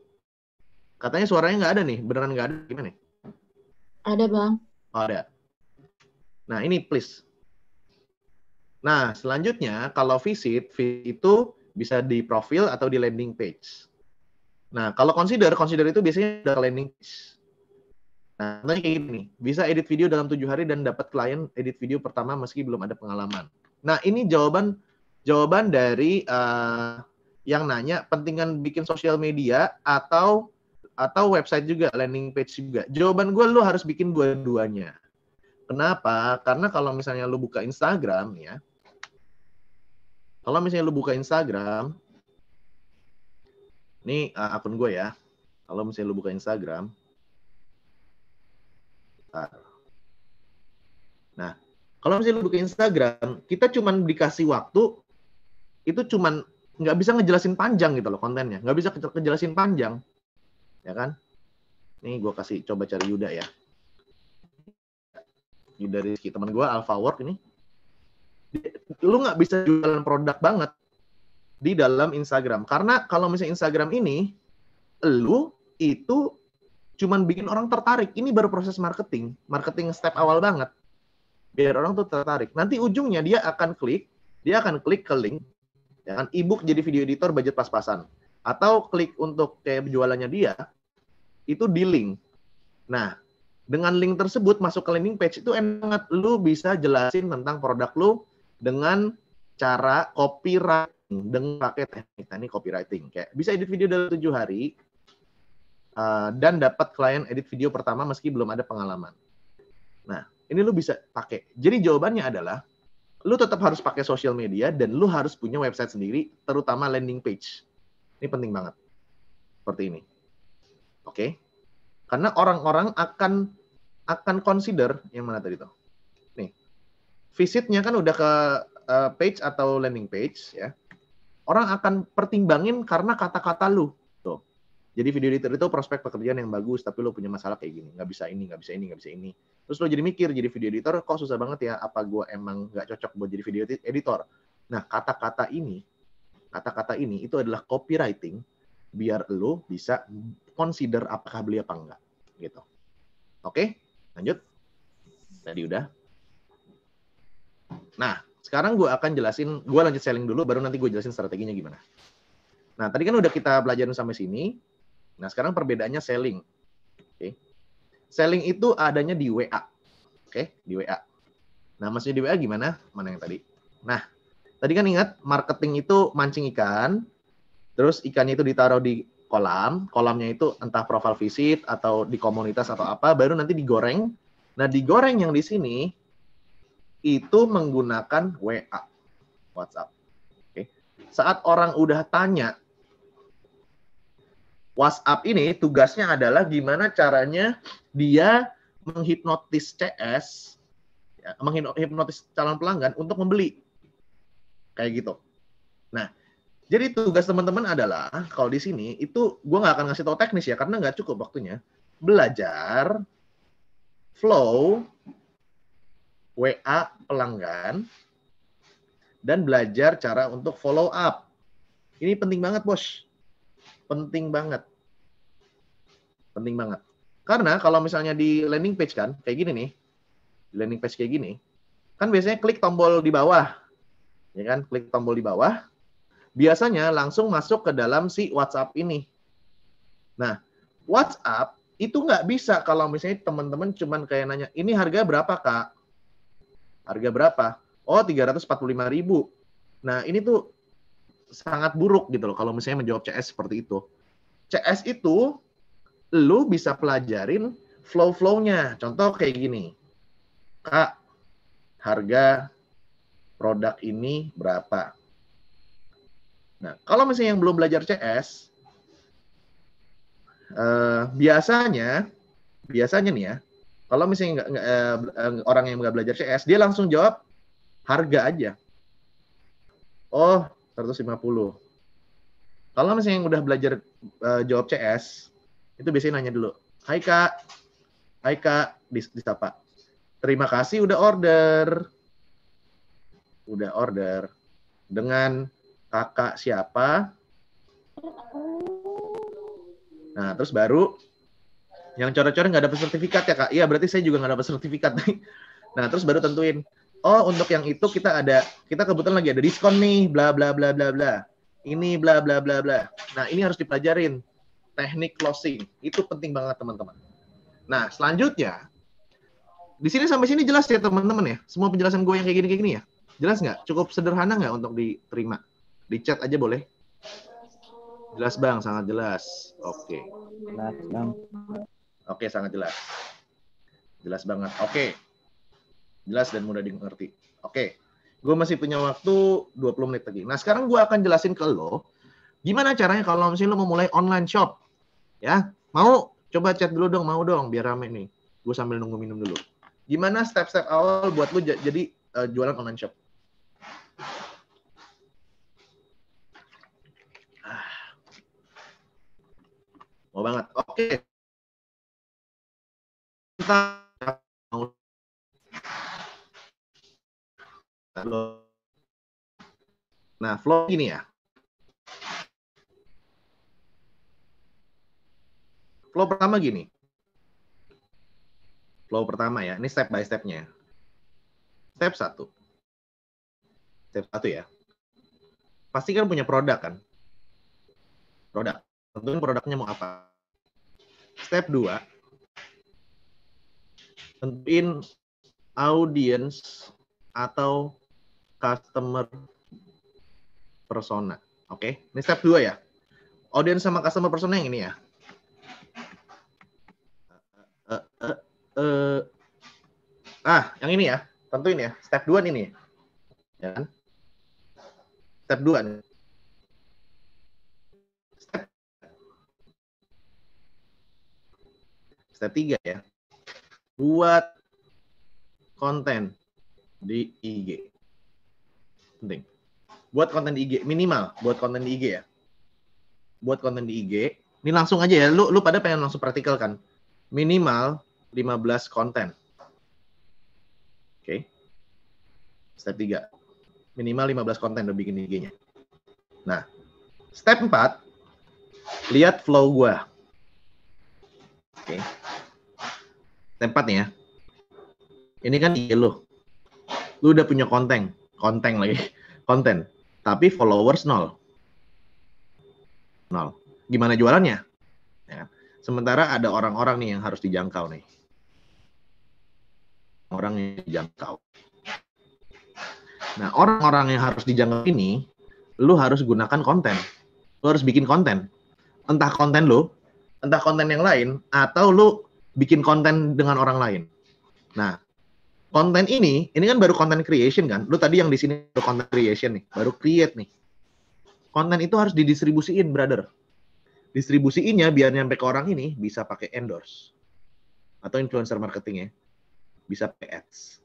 Katanya suaranya nggak ada nih. Beneran nggak ada gimana? nih? Ada, Bang. Oh, ada. Nah, ini please. Nah, selanjutnya kalau visit, visit itu bisa di profil atau di landing page. Nah, kalau consider, consider itu biasanya ada landing page. Nah, contohnya kayak gini bisa edit video dalam tujuh hari dan dapat klien edit video pertama meski belum ada pengalaman. Nah, ini jawaban jawaban dari uh, yang nanya pentingan bikin sosial media atau atau website juga, landing page juga. Jawaban gue lo harus bikin dua-duanya. Kenapa? Karena kalau misalnya lo buka Instagram ya, kalau misalnya lo buka Instagram, ini uh, akun gue ya. Kalau misalnya lo buka Instagram, Nah, kalau misalnya lu buka Instagram, kita cuman dikasih waktu, itu cuman nggak bisa ngejelasin panjang gitu loh kontennya. Nggak bisa ngejelasin panjang. Ya kan? Nih gue kasih, coba cari Yuda ya. Yuda Rizky, teman gue Alpha Work ini. Lu nggak bisa jualan produk banget di dalam Instagram. Karena kalau misalnya Instagram ini, lu itu cuman bikin orang tertarik. Ini baru proses marketing, marketing step awal banget. Biar orang tuh tertarik. Nanti ujungnya dia akan klik, dia akan klik ke link, ya kan ebook jadi video editor budget pas-pasan. Atau klik untuk kayak jualannya dia, itu di link. Nah, dengan link tersebut masuk ke landing page itu enak lu bisa jelasin tentang produk lu dengan cara copywriting dengan pakai teknik teknik copywriting kayak bisa edit video dalam tujuh hari uh, dan dapat klien edit video pertama meski belum ada pengalaman. Nah, ini lu bisa pakai. Jadi jawabannya adalah lu tetap harus pakai social media dan lu harus punya website sendiri, terutama landing page. Ini penting banget. Seperti ini. Oke. Okay? Karena orang-orang akan akan consider yang mana tadi tuh. Nih. Visitnya kan udah ke uh, page atau landing page ya. Orang akan pertimbangin karena kata-kata lu jadi video editor itu prospek pekerjaan yang bagus tapi lo punya masalah kayak gini nggak bisa ini nggak bisa ini nggak bisa ini terus lo jadi mikir jadi video editor kok susah banget ya apa gue emang nggak cocok buat jadi video editor nah kata-kata ini kata-kata ini itu adalah copywriting biar lo bisa consider apakah beli apa enggak gitu oke lanjut tadi udah nah sekarang gue akan jelasin gue lanjut selling dulu baru nanti gue jelasin strateginya gimana nah tadi kan udah kita pelajarin sampai sini Nah, sekarang perbedaannya selling. Okay. Selling itu adanya di WA. Oke, okay, di WA. Nah, maksudnya di WA gimana? Mana yang tadi? Nah, tadi kan ingat marketing itu mancing ikan, terus ikannya itu ditaruh di kolam, kolamnya itu entah profile visit atau di komunitas atau apa, baru nanti digoreng. Nah, digoreng yang di sini itu menggunakan WA, WhatsApp. Oke. Okay. Saat orang udah tanya WhatsApp ini tugasnya adalah gimana caranya dia menghipnotis CS, ya, menghipnotis calon pelanggan untuk membeli. Kayak gitu. Nah, jadi tugas teman-teman adalah kalau di sini itu gue nggak akan ngasih tau teknis ya karena nggak cukup waktunya. Belajar flow WA pelanggan dan belajar cara untuk follow up. Ini penting banget bos penting banget. Penting banget. Karena kalau misalnya di landing page kan, kayak gini nih, di landing page kayak gini, kan biasanya klik tombol di bawah, ya kan, klik tombol di bawah, biasanya langsung masuk ke dalam si WhatsApp ini. Nah, WhatsApp itu nggak bisa kalau misalnya teman-teman cuman kayak nanya, ini harga berapa kak? Harga berapa? Oh, 345 ribu. Nah, ini tuh sangat buruk gitu loh kalau misalnya menjawab CS seperti itu. CS itu lu bisa pelajarin flow-flownya. Contoh kayak gini. Kak, harga produk ini berapa? Nah, kalau misalnya yang belum belajar CS, eh, biasanya, biasanya nih ya, kalau misalnya gak, eh, orang yang nggak belajar CS, dia langsung jawab harga aja. Oh, 150. Kalau misalnya yang udah belajar uh, jawab CS, itu biasanya nanya dulu, Hai Kak, Hai Kak, disapa. Terima kasih udah order. Udah order. Dengan kakak siapa? Nah, terus baru yang coret-coret nggak dapat sertifikat ya kak? Iya, berarti saya juga nggak dapat sertifikat. nah, terus baru tentuin oh untuk yang itu kita ada kita kebetulan lagi ada diskon nih bla bla bla bla bla ini bla bla bla bla nah ini harus dipelajarin teknik closing itu penting banget teman-teman nah selanjutnya di sini sampai sini jelas ya teman-teman ya semua penjelasan gue yang kayak gini kayak gini ya jelas nggak cukup sederhana nggak untuk diterima di chat aja boleh jelas bang sangat jelas oke okay. jelas bang oke okay, sangat jelas jelas banget oke okay. Jelas dan mudah dimengerti. Oke. Okay. Gue masih punya waktu 20 menit lagi. Nah, sekarang gue akan jelasin ke lo gimana caranya kalau misalnya lo mau mulai online shop. Ya, mau coba chat dulu dong, mau dong biar rame nih. Gue sambil nunggu minum dulu. Gimana step-step awal buat lo jadi uh, jualan online shop? Ah. mau banget. Oke. Okay. Kita mau Nah, flow gini ya. Flow pertama gini. Flow pertama ya. Ini step by step-nya. Step satu. Step satu ya. Pasti kan punya produk kan? Produk. Tentunya produknya mau apa? Step dua. Tentuin audience atau customer persona. Oke, okay? ini step dua ya. Audience sama customer persona yang ini ya. Uh, uh, uh. Ah, yang ini ya. tentu ini ya. Step 2 ini. Ya kan? Step dua, nih. Step, step 3 ya. Buat konten di IG penting. Buat konten di IG minimal, buat konten di IG ya. Buat konten di IG, ini langsung aja ya. Lu lu pada pengen langsung praktikal kan? Minimal 15 konten. Oke. Okay. Step 3. Minimal 15 konten udah bikin IG-nya. Nah, step 4 lihat flow gua. Oke. Okay. Step 4 nih ya. Ini kan IG lo. Lu udah punya konten konten lagi konten tapi followers nol nol gimana jualannya ya. sementara ada orang-orang nih yang harus dijangkau nih orang yang dijangkau nah orang-orang yang harus dijangkau ini lu harus gunakan konten lu harus bikin konten entah konten lu entah konten yang lain atau lu bikin konten dengan orang lain nah konten ini, ini kan baru konten creation kan. Lu tadi yang di sini baru konten creation nih, baru create nih. Konten itu harus didistribusiin, brother. Distribusiinnya biar nyampe ke orang ini bisa pakai endorse atau influencer marketing ya. Bisa pakai ads.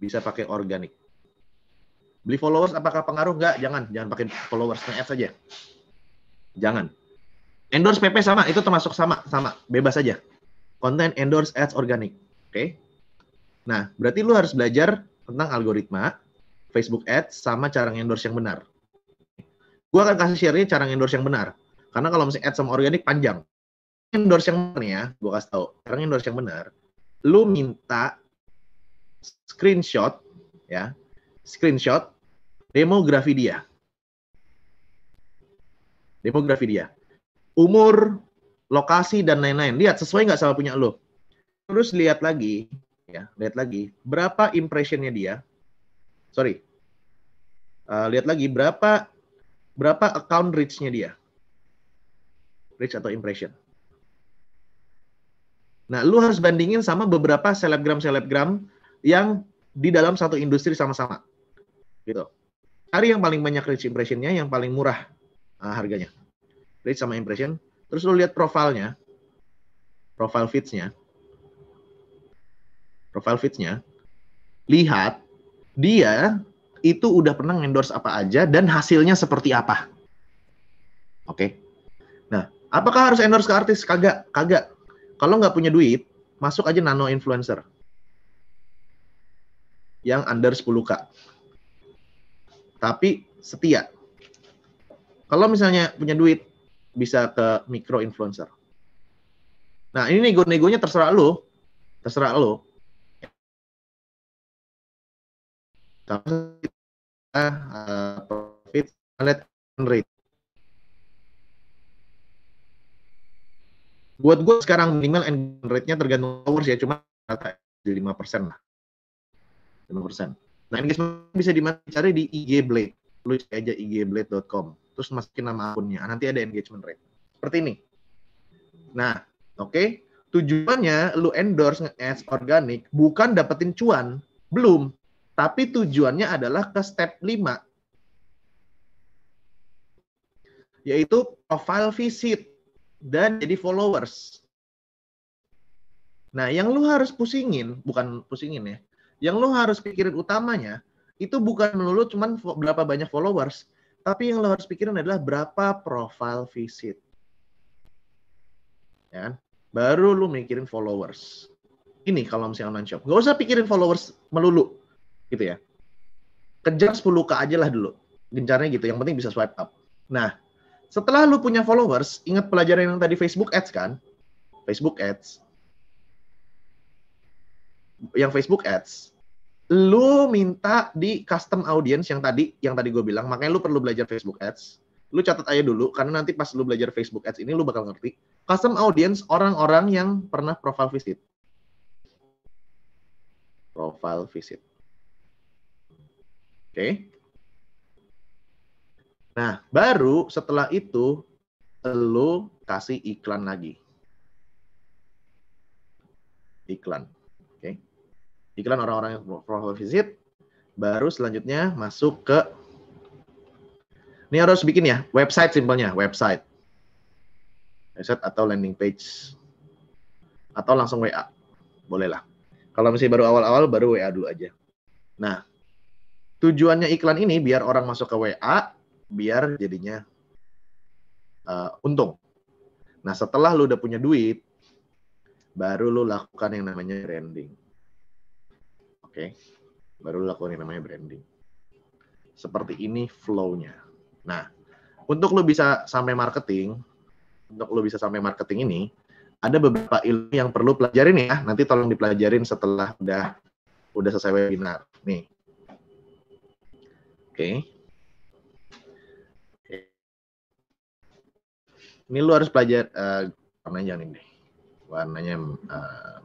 Bisa pakai organik. Beli followers apakah pengaruh? nggak jangan. Jangan pakai followers, ads aja. Jangan. Endorse PP sama, itu termasuk sama, sama. Bebas aja. Konten endorse ads organik Oke. Okay? Nah, berarti lu harus belajar tentang algoritma, Facebook Ads, sama cara endorse yang benar. Gua akan kasih share cara endorse yang benar. Karena kalau misalnya ads sama organik panjang. Endorse yang benar ya, Gua kasih tahu. Cara endorse yang benar, lu minta screenshot, ya, screenshot demografi dia. Demografi dia. Umur, lokasi, dan lain-lain. Lihat, sesuai nggak sama punya lo terus lihat lagi ya lihat lagi berapa impressionnya dia sorry uh, lihat lagi berapa berapa account reach dia reach atau impression nah lu harus bandingin sama beberapa selebgram selebgram yang di dalam satu industri sama-sama gitu cari yang paling banyak reach impressionnya yang paling murah uh, harganya reach sama impression terus lu lihat profilnya profile feeds-nya profile fitnya nya lihat dia itu udah pernah endorse apa aja dan hasilnya seperti apa. Oke. Okay? Nah, apakah harus endorse ke artis? Kagak, kagak. Kalau nggak punya duit, masuk aja nano influencer. Yang under 10k. Tapi setia. Kalau misalnya punya duit, bisa ke micro influencer. Nah, ini nego-negonya terserah lo. Terserah lo. tapi kita uh, profit net rate buat gue sekarang minimal end rate-nya tergantung hours ya cuma rata lima persen lah lima persen nah engagement bisa dicari di IG Blade lu cek aja igblade.com terus masukin nama akunnya nanti ada engagement rate seperti ini nah oke okay? tujuannya lu endorse nge-ads organik bukan dapetin cuan belum tapi tujuannya adalah ke step 5. Yaitu profile visit dan jadi followers. Nah, yang lu harus pusingin, bukan pusingin ya. Yang lu harus pikirin utamanya itu bukan melulu cuman berapa banyak followers, tapi yang lu harus pikirin adalah berapa profile visit. Ya, kan? baru lu mikirin followers. Ini kalau misalnya online shop. Gak usah pikirin followers melulu gitu ya. Kejar 10k aja lah dulu. Gencarnya gitu, yang penting bisa swipe up. Nah, setelah lu punya followers, ingat pelajaran yang tadi Facebook Ads kan? Facebook Ads. Yang Facebook Ads, lu minta di custom audience yang tadi yang tadi gue bilang, makanya lu perlu belajar Facebook Ads. Lu catat aja dulu karena nanti pas lu belajar Facebook Ads ini lu bakal ngerti. Custom audience orang-orang yang pernah profile visit. Profile visit. Okay. Nah, baru setelah itu lo kasih iklan lagi. Iklan. Oke. Iklan orang-orang yang profile visit baru selanjutnya masuk ke ini harus bikin ya, website simpelnya, website. Website atau landing page atau langsung WA. Boleh lah. Kalau masih baru awal-awal baru WA dulu aja. Nah, Tujuannya iklan ini biar orang masuk ke WA, biar jadinya uh, untung. Nah, setelah lu udah punya duit, baru lu lakukan yang namanya branding. Oke. Okay? Baru lu lakukan yang namanya branding. Seperti ini flow-nya. Nah, untuk lu bisa sampai marketing, untuk lu bisa sampai marketing ini, ada beberapa ilmu yang perlu pelajarin ya. Nanti tolong dipelajarin setelah udah udah selesai webinar. Nih, Oke. Okay. Ini lu harus belajar uh, warnanya yang ini. Warnanya uh,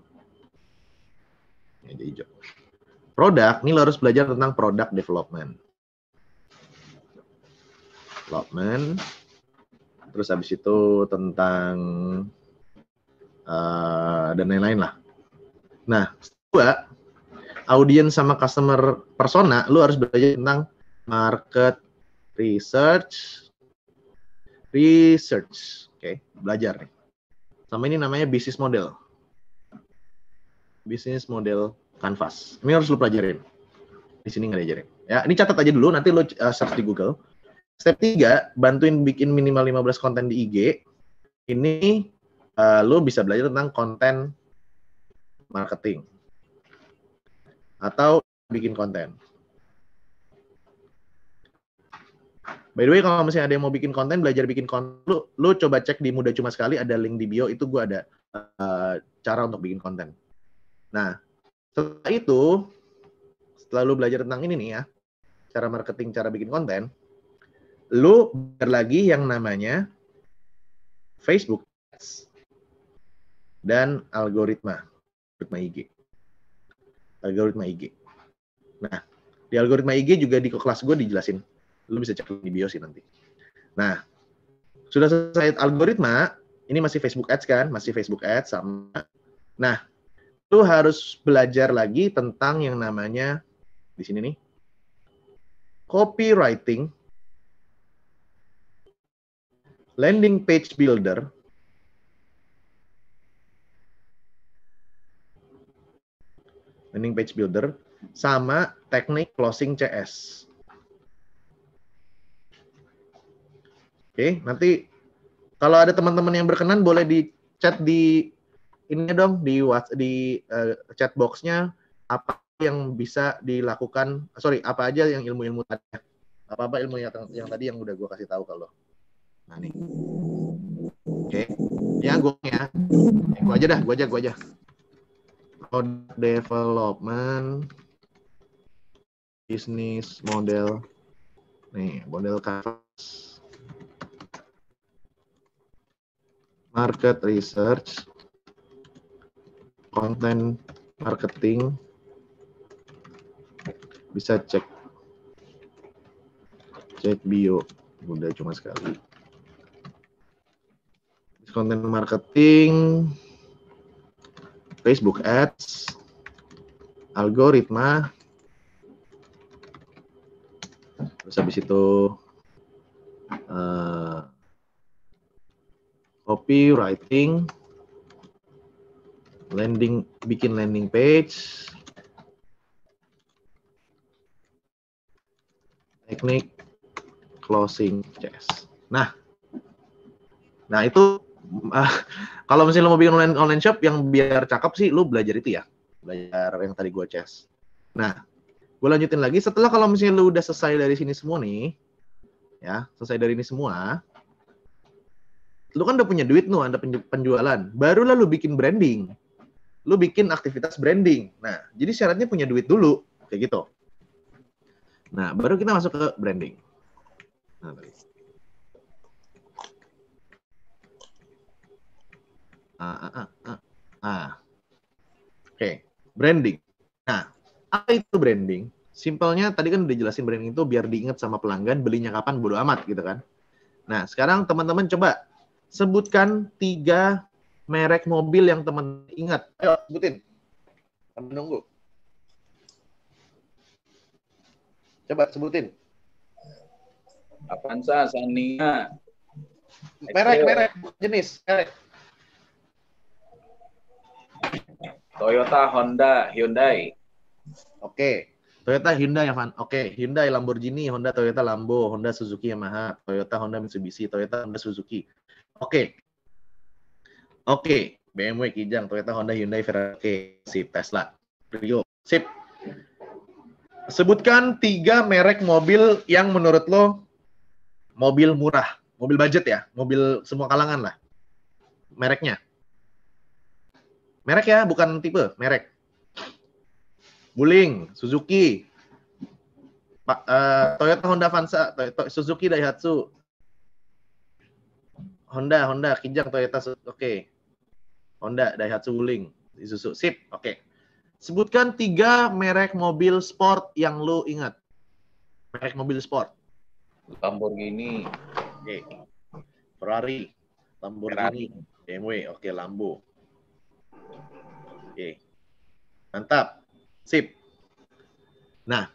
jadi hijau. Produk, ini lo harus belajar tentang produk development. Development. Terus habis itu tentang uh, dan lain-lain lah. Nah, kedua, audiens sama customer persona, lu harus belajar tentang market research research. Oke, okay, belajar nih. Sama ini namanya business model. business model Canvas. Ini harus lu pelajarin. Di sini nggak diajarin. Ya, ini catat aja dulu nanti lu uh, search di Google. Step tiga, bantuin bikin minimal 15 konten di IG. Ini uh, lu bisa belajar tentang konten marketing atau bikin konten. By the way, kalau misalnya ada yang mau bikin konten, belajar bikin konten, lu, lu coba cek di Muda Cuma Sekali, ada link di bio, itu gue ada uh, cara untuk bikin konten. Nah, setelah itu, setelah lu belajar tentang ini nih ya, cara marketing, cara bikin konten, lu belajar lagi yang namanya Facebook Ads dan algoritma, algoritma IG. Algoritma IG. Nah, di algoritma IG juga di kelas gue dijelasin Lu bisa cek di bio sih nanti. Nah, sudah selesai algoritma, ini masih Facebook Ads kan, masih Facebook Ads sama. Nah, lu harus belajar lagi tentang yang namanya di sini nih copywriting, landing page builder, landing page builder, sama teknik closing CS. Oke, nanti kalau ada teman-teman yang berkenan boleh di chat di ini dong di di uh, chat boxnya apa yang bisa dilakukan sorry apa aja yang ilmu-ilmu tadi ya. apa apa ilmu yang, yang tadi yang udah gue kasih tahu kalau nah nih oke okay. ya gue ya gue aja dah gue aja gue aja product development business model nih model kasus market research, Content marketing, bisa cek cek bio, bunda cuma sekali. Content marketing, Facebook Ads, algoritma, terus habis itu uh, copywriting, landing, bikin landing page, teknik closing chest Nah, nah itu uh, kalau misalnya lo mau bikin online, online shop yang biar cakep sih lo belajar itu ya, belajar yang tadi gue chest Nah, gue lanjutin lagi setelah kalau misalnya lo udah selesai dari sini semua nih, ya selesai dari ini semua, lu kan udah punya duit nu ada penjualan barulah lu bikin branding lu bikin aktivitas branding nah jadi syaratnya punya duit dulu kayak gitu nah baru kita masuk ke branding nah, ah, ah, ah, ah. oke okay. branding nah apa itu branding simpelnya tadi kan udah jelasin branding itu biar diingat sama pelanggan belinya kapan bodo amat gitu kan nah sekarang teman-teman coba sebutkan tiga merek mobil yang teman ingat. Ayo sebutin. Kami menunggu. Coba sebutin. Avanza, Sania. Merek, merek, jenis, merek. Toyota, Honda, Hyundai. Oke. Toyota, Hyundai, Van. Oke, okay, Hyundai, Lamborghini, Honda, Toyota, Lambo, Honda, Suzuki, Yamaha, Toyota, Honda, Mitsubishi, Toyota, Honda, Suzuki. Oke. Okay. Oke, okay. BMW, Kijang, Toyota, Honda, Hyundai, Ferrari, okay. sip, Tesla, Rio, sip. Sebutkan tiga merek mobil yang menurut lo mobil murah, mobil budget ya, mobil semua kalangan lah. Mereknya. Merek ya, bukan tipe, merek. Wuling, Suzuki, Pak uh, eh, Toyota Honda Avanza, Toyota, Suzuki Daihatsu, Honda, Honda, Kijang, Toyota, oke, okay. Honda, Daihatsu, Wuling, Isuzu, sip, oke. Okay. Sebutkan tiga merek mobil sport yang lu ingat. Merek mobil sport. Lamborghini. Oke. Okay. Ferrari. Lamborghini. BMW. Oke, okay, Lambo. Oke. Okay. Mantap. Sip. Nah,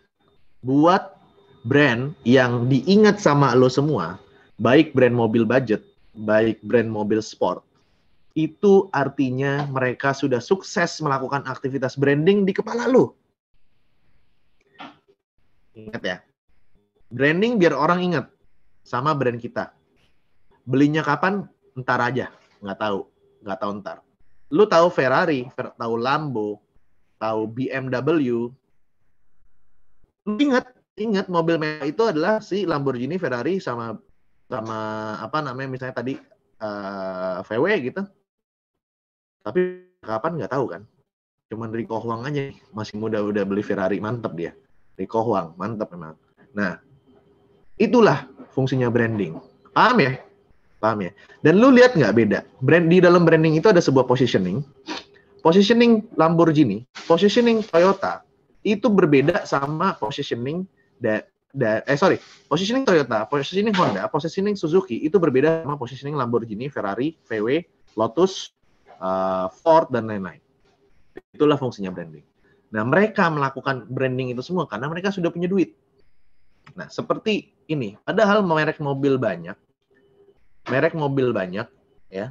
buat brand yang diingat sama lo semua, baik brand mobil budget, baik brand mobil sport, itu artinya mereka sudah sukses melakukan aktivitas branding di kepala lo. Ingat ya, branding biar orang ingat sama brand kita. Belinya kapan? Ntar aja, nggak tahu, nggak tahu ntar. Lu tahu Ferrari, tahu Lambo, atau BMW, ingat ingat mobil mewah itu adalah si Lamborghini, Ferrari sama sama apa namanya misalnya tadi uh, eh, VW gitu. Tapi kapan nggak tahu kan? Cuman Rico Huang aja masih muda udah beli Ferrari mantep dia. Rico Huang mantep memang. Nah itulah fungsinya branding. Paham ya? Paham ya? Dan lu lihat nggak beda? Brand di dalam branding itu ada sebuah positioning Positioning Lamborghini, positioning Toyota itu berbeda sama positioning da, da, eh sorry, positioning Toyota, positioning Honda, positioning Suzuki itu berbeda sama positioning Lamborghini, Ferrari, VW, Lotus, uh, Ford dan lain-lain. Itulah fungsinya branding. Nah, mereka melakukan branding itu semua karena mereka sudah punya duit. Nah, seperti ini, padahal merek mobil banyak, merek mobil banyak, ya,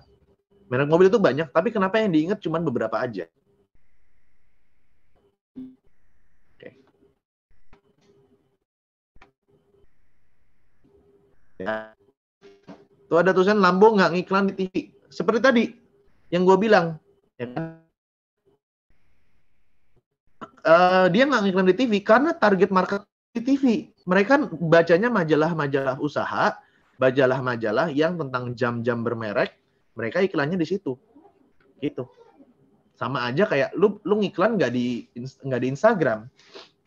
merek mobil itu banyak, tapi kenapa yang diingat cuma beberapa aja? Oke. Okay. Ya. Tuh ada tulisan Lambo nggak ngiklan di TV. Seperti tadi yang gue bilang, ya kan? Uh, dia nggak ngiklan di TV karena target market di TV. Mereka bacanya majalah-majalah usaha, majalah-majalah yang tentang jam-jam bermerek, mereka iklannya di situ gitu sama aja kayak lu lu ngiklan nggak di nggak di Instagram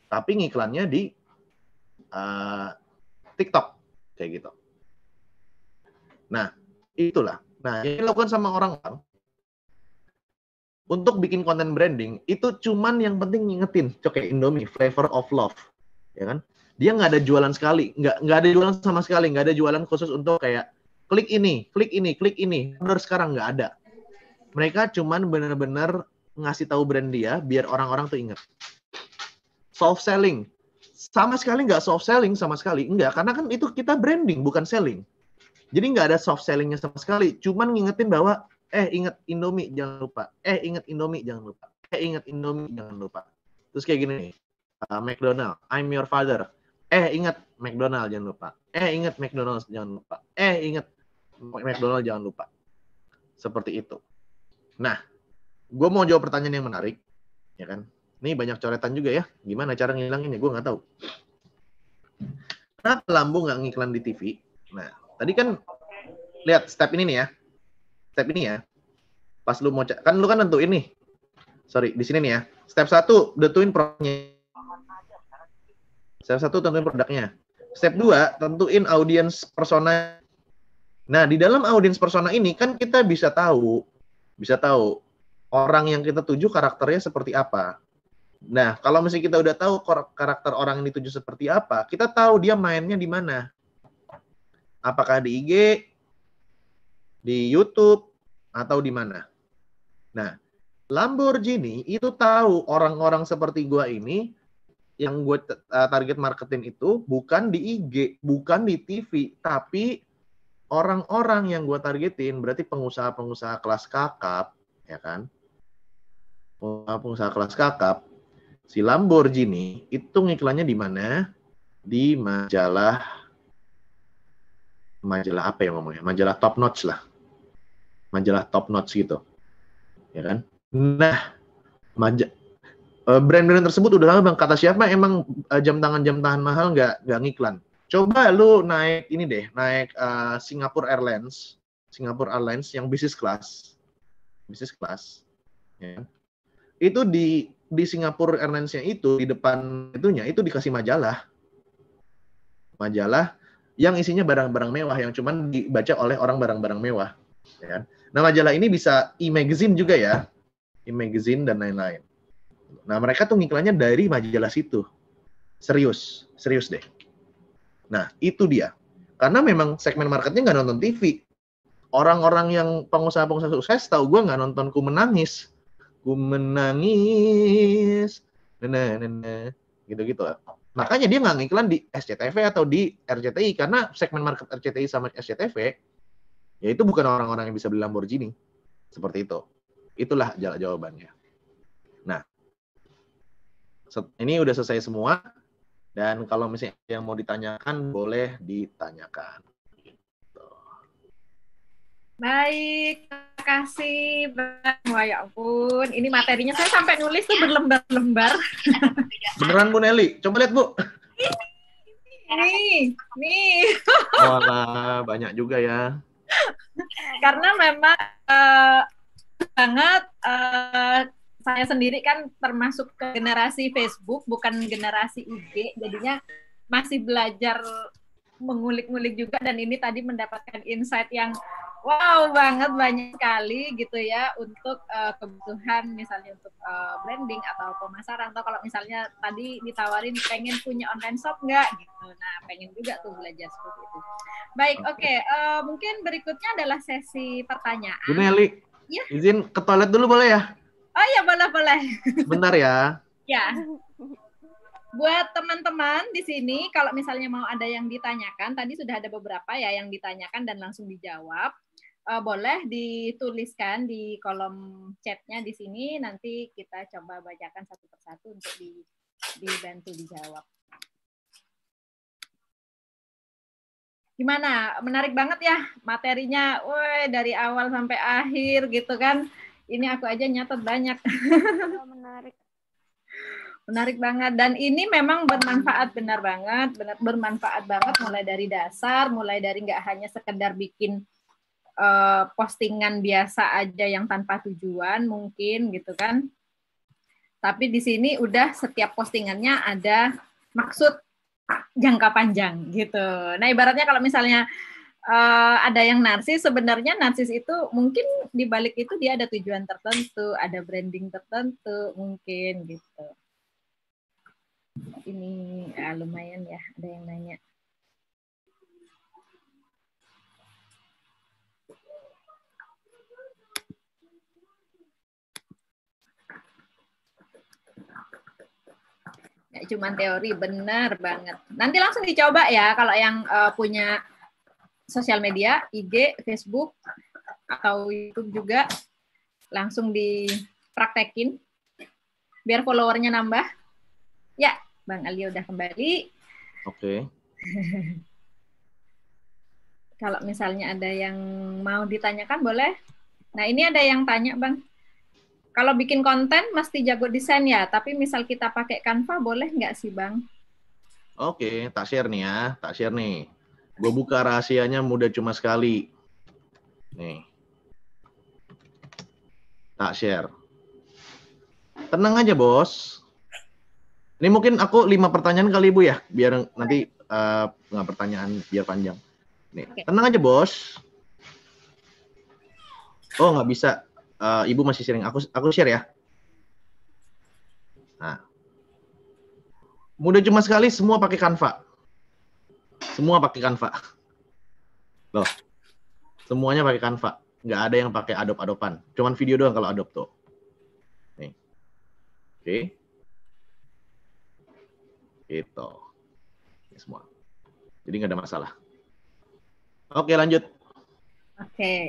tapi ngiklannya di uh, TikTok kayak gitu nah itulah nah yang dilakukan sama orang-orang untuk bikin konten branding itu cuman yang penting ngingetin kayak Indomie flavor of love ya kan dia nggak ada jualan sekali nggak nggak ada jualan sama sekali nggak ada jualan khusus untuk kayak klik ini, klik ini, klik ini. Benar sekarang nggak ada. Mereka cuman bener-bener ngasih tahu brand dia biar orang-orang tuh inget. Soft selling. Sama sekali nggak soft selling sama sekali. Enggak, karena kan itu kita branding, bukan selling. Jadi nggak ada soft sellingnya sama sekali. Cuman ngingetin bahwa, eh inget Indomie, jangan lupa. Eh inget Indomie, jangan lupa. Eh inget Indomie, jangan lupa. Terus kayak gini nih. Uh, McDonald, I'm your father. Eh inget McDonald jangan lupa. Eh inget McDonald jangan lupa. Eh inget McDonald jangan lupa. Seperti itu. Nah, gue mau jawab pertanyaan yang menarik, ya kan? Ini banyak coretan juga ya. Gimana cara ngilanginnya? Gue nggak tahu. Kenapa lambung nggak ngiklan di TV? Nah, tadi kan lihat step ini nih ya. Step ini ya. Pas lu mau kan lu kan tentuin ini. Sorry, di sini nih ya. Step satu, tentuin produknya. Step satu, tentuin produknya. Step dua, tentuin audiens persona Nah, di dalam audiens persona ini kan kita bisa tahu, bisa tahu orang yang kita tuju karakternya seperti apa. Nah, kalau misalnya kita udah tahu karakter orang yang dituju seperti apa, kita tahu dia mainnya di mana. Apakah di IG, di YouTube, atau di mana. Nah, Lamborghini itu tahu orang-orang seperti gua ini yang gue eh, target marketing itu bukan di IG, bukan di TV, tapi orang-orang yang gue targetin berarti pengusaha-pengusaha kelas kakap, ya kan? Pengusaha kelas kakap, si Lamborghini itu ngiklannya di mana? Di majalah majalah apa ya ngomongnya? Majalah top notch lah. Majalah top notch gitu. Ya kan? Nah, majalah eh, brand-brand tersebut udah lama bang kata siapa emang eh, jam tangan jam tangan mahal nggak nggak ngiklan Coba lu naik ini deh, naik uh, Singapore Airlines, Singapore Airlines yang bisnis kelas, bisnis kelas, ya. Kan? Itu di di Singapore Airlines-nya itu di depan itunya itu dikasih majalah, majalah yang isinya barang-barang mewah yang cuman dibaca oleh orang barang-barang mewah. Ya. Kan? Nah majalah ini bisa e-magazine juga ya, e-magazine dan lain-lain. Nah mereka tuh ngiklannya dari majalah situ, serius, serius deh. Nah, itu dia. Karena memang segmen marketnya nggak nonton TV. Orang-orang yang pengusaha-pengusaha sukses tahu gue nggak nonton ku menangis. Ku menangis. nenek nah, nah, nah, Gitu-gitu lah. Makanya dia nggak ngiklan di SCTV atau di RCTI. Karena segmen market RCTI sama SCTV, ya itu bukan orang-orang yang bisa beli Lamborghini. Seperti itu. Itulah jawabannya. Nah, ini udah selesai semua dan kalau misalnya yang mau ditanyakan, boleh ditanyakan. Gitu. Baik, terima kasih. Wah ya ampun, ini materinya saya sampai nulis tuh berlembar-lembar. Beneran Bu Nelly, coba lihat Bu. Nih, nih. Walah, banyak juga ya. Karena memang uh, banget uh, saya sendiri kan termasuk ke generasi Facebook, bukan generasi IG, jadinya masih belajar mengulik-ngulik juga dan ini tadi mendapatkan insight yang wow banget banyak sekali gitu ya untuk uh, kebutuhan misalnya untuk uh, branding atau pemasaran atau kalau misalnya tadi ditawarin pengen punya online shop nggak gitu nah pengen juga tuh belajar seperti itu baik oke okay. okay. uh, eh, mungkin berikutnya adalah sesi pertanyaan Bu Nelly ya? izin ke toilet dulu boleh ya Oh iya boleh boleh. Benar ya. ya. Buat teman-teman di sini, kalau misalnya mau ada yang ditanyakan, tadi sudah ada beberapa ya yang ditanyakan dan langsung dijawab. Uh, boleh dituliskan di kolom chatnya di sini. Nanti kita coba bacakan satu persatu untuk di, dibantu dijawab. Gimana? Menarik banget ya materinya. Woi, dari awal sampai akhir gitu kan ini aku aja nyatet banyak. Oh, menarik. menarik banget dan ini memang bermanfaat benar banget, benar bermanfaat banget mulai dari dasar, mulai dari nggak hanya sekedar bikin uh, postingan biasa aja yang tanpa tujuan mungkin gitu kan. Tapi di sini udah setiap postingannya ada maksud jangka panjang gitu. Nah, ibaratnya kalau misalnya uh, ada yang narsis sebenarnya narsis itu mungkin di balik itu dia ada tujuan tertentu ada branding tertentu mungkin gitu ini uh, lumayan ya ada yang nanya cuma teori, benar banget. Nanti langsung dicoba ya kalau yang uh, punya sosial media, IG, Facebook, atau YouTube juga, langsung dipraktekin biar followernya nambah. Ya, Bang Ali udah kembali. Oke. Okay. Kalau misalnya ada yang mau ditanyakan boleh. Nah, ini ada yang tanya, Bang. Kalau bikin konten mesti jago desain ya, tapi misal kita pakai Canva boleh nggak sih, Bang? Oke, okay, tak share nih ya, tak share nih. Gue buka rahasianya mudah cuma sekali. Nih. Tak share. Tenang aja, Bos. Ini mungkin aku lima pertanyaan kali Ibu ya, biar nanti uh, nggak pertanyaan biar panjang. Nih, okay. tenang aja, Bos. Oh, nggak bisa. Uh, Ibu masih sering. Aku aku share ya. Nah. Mudah cuma sekali semua pakai kanfa. Semua pakai Canva. Loh. Semuanya pakai Canva. Nggak ada yang pakai adop adopan Cuman video doang kalau adop tuh. Nih. Oke. Okay. Gitu. Ini semua. Jadi nggak ada masalah. Oke, okay, lanjut. Oke. Okay.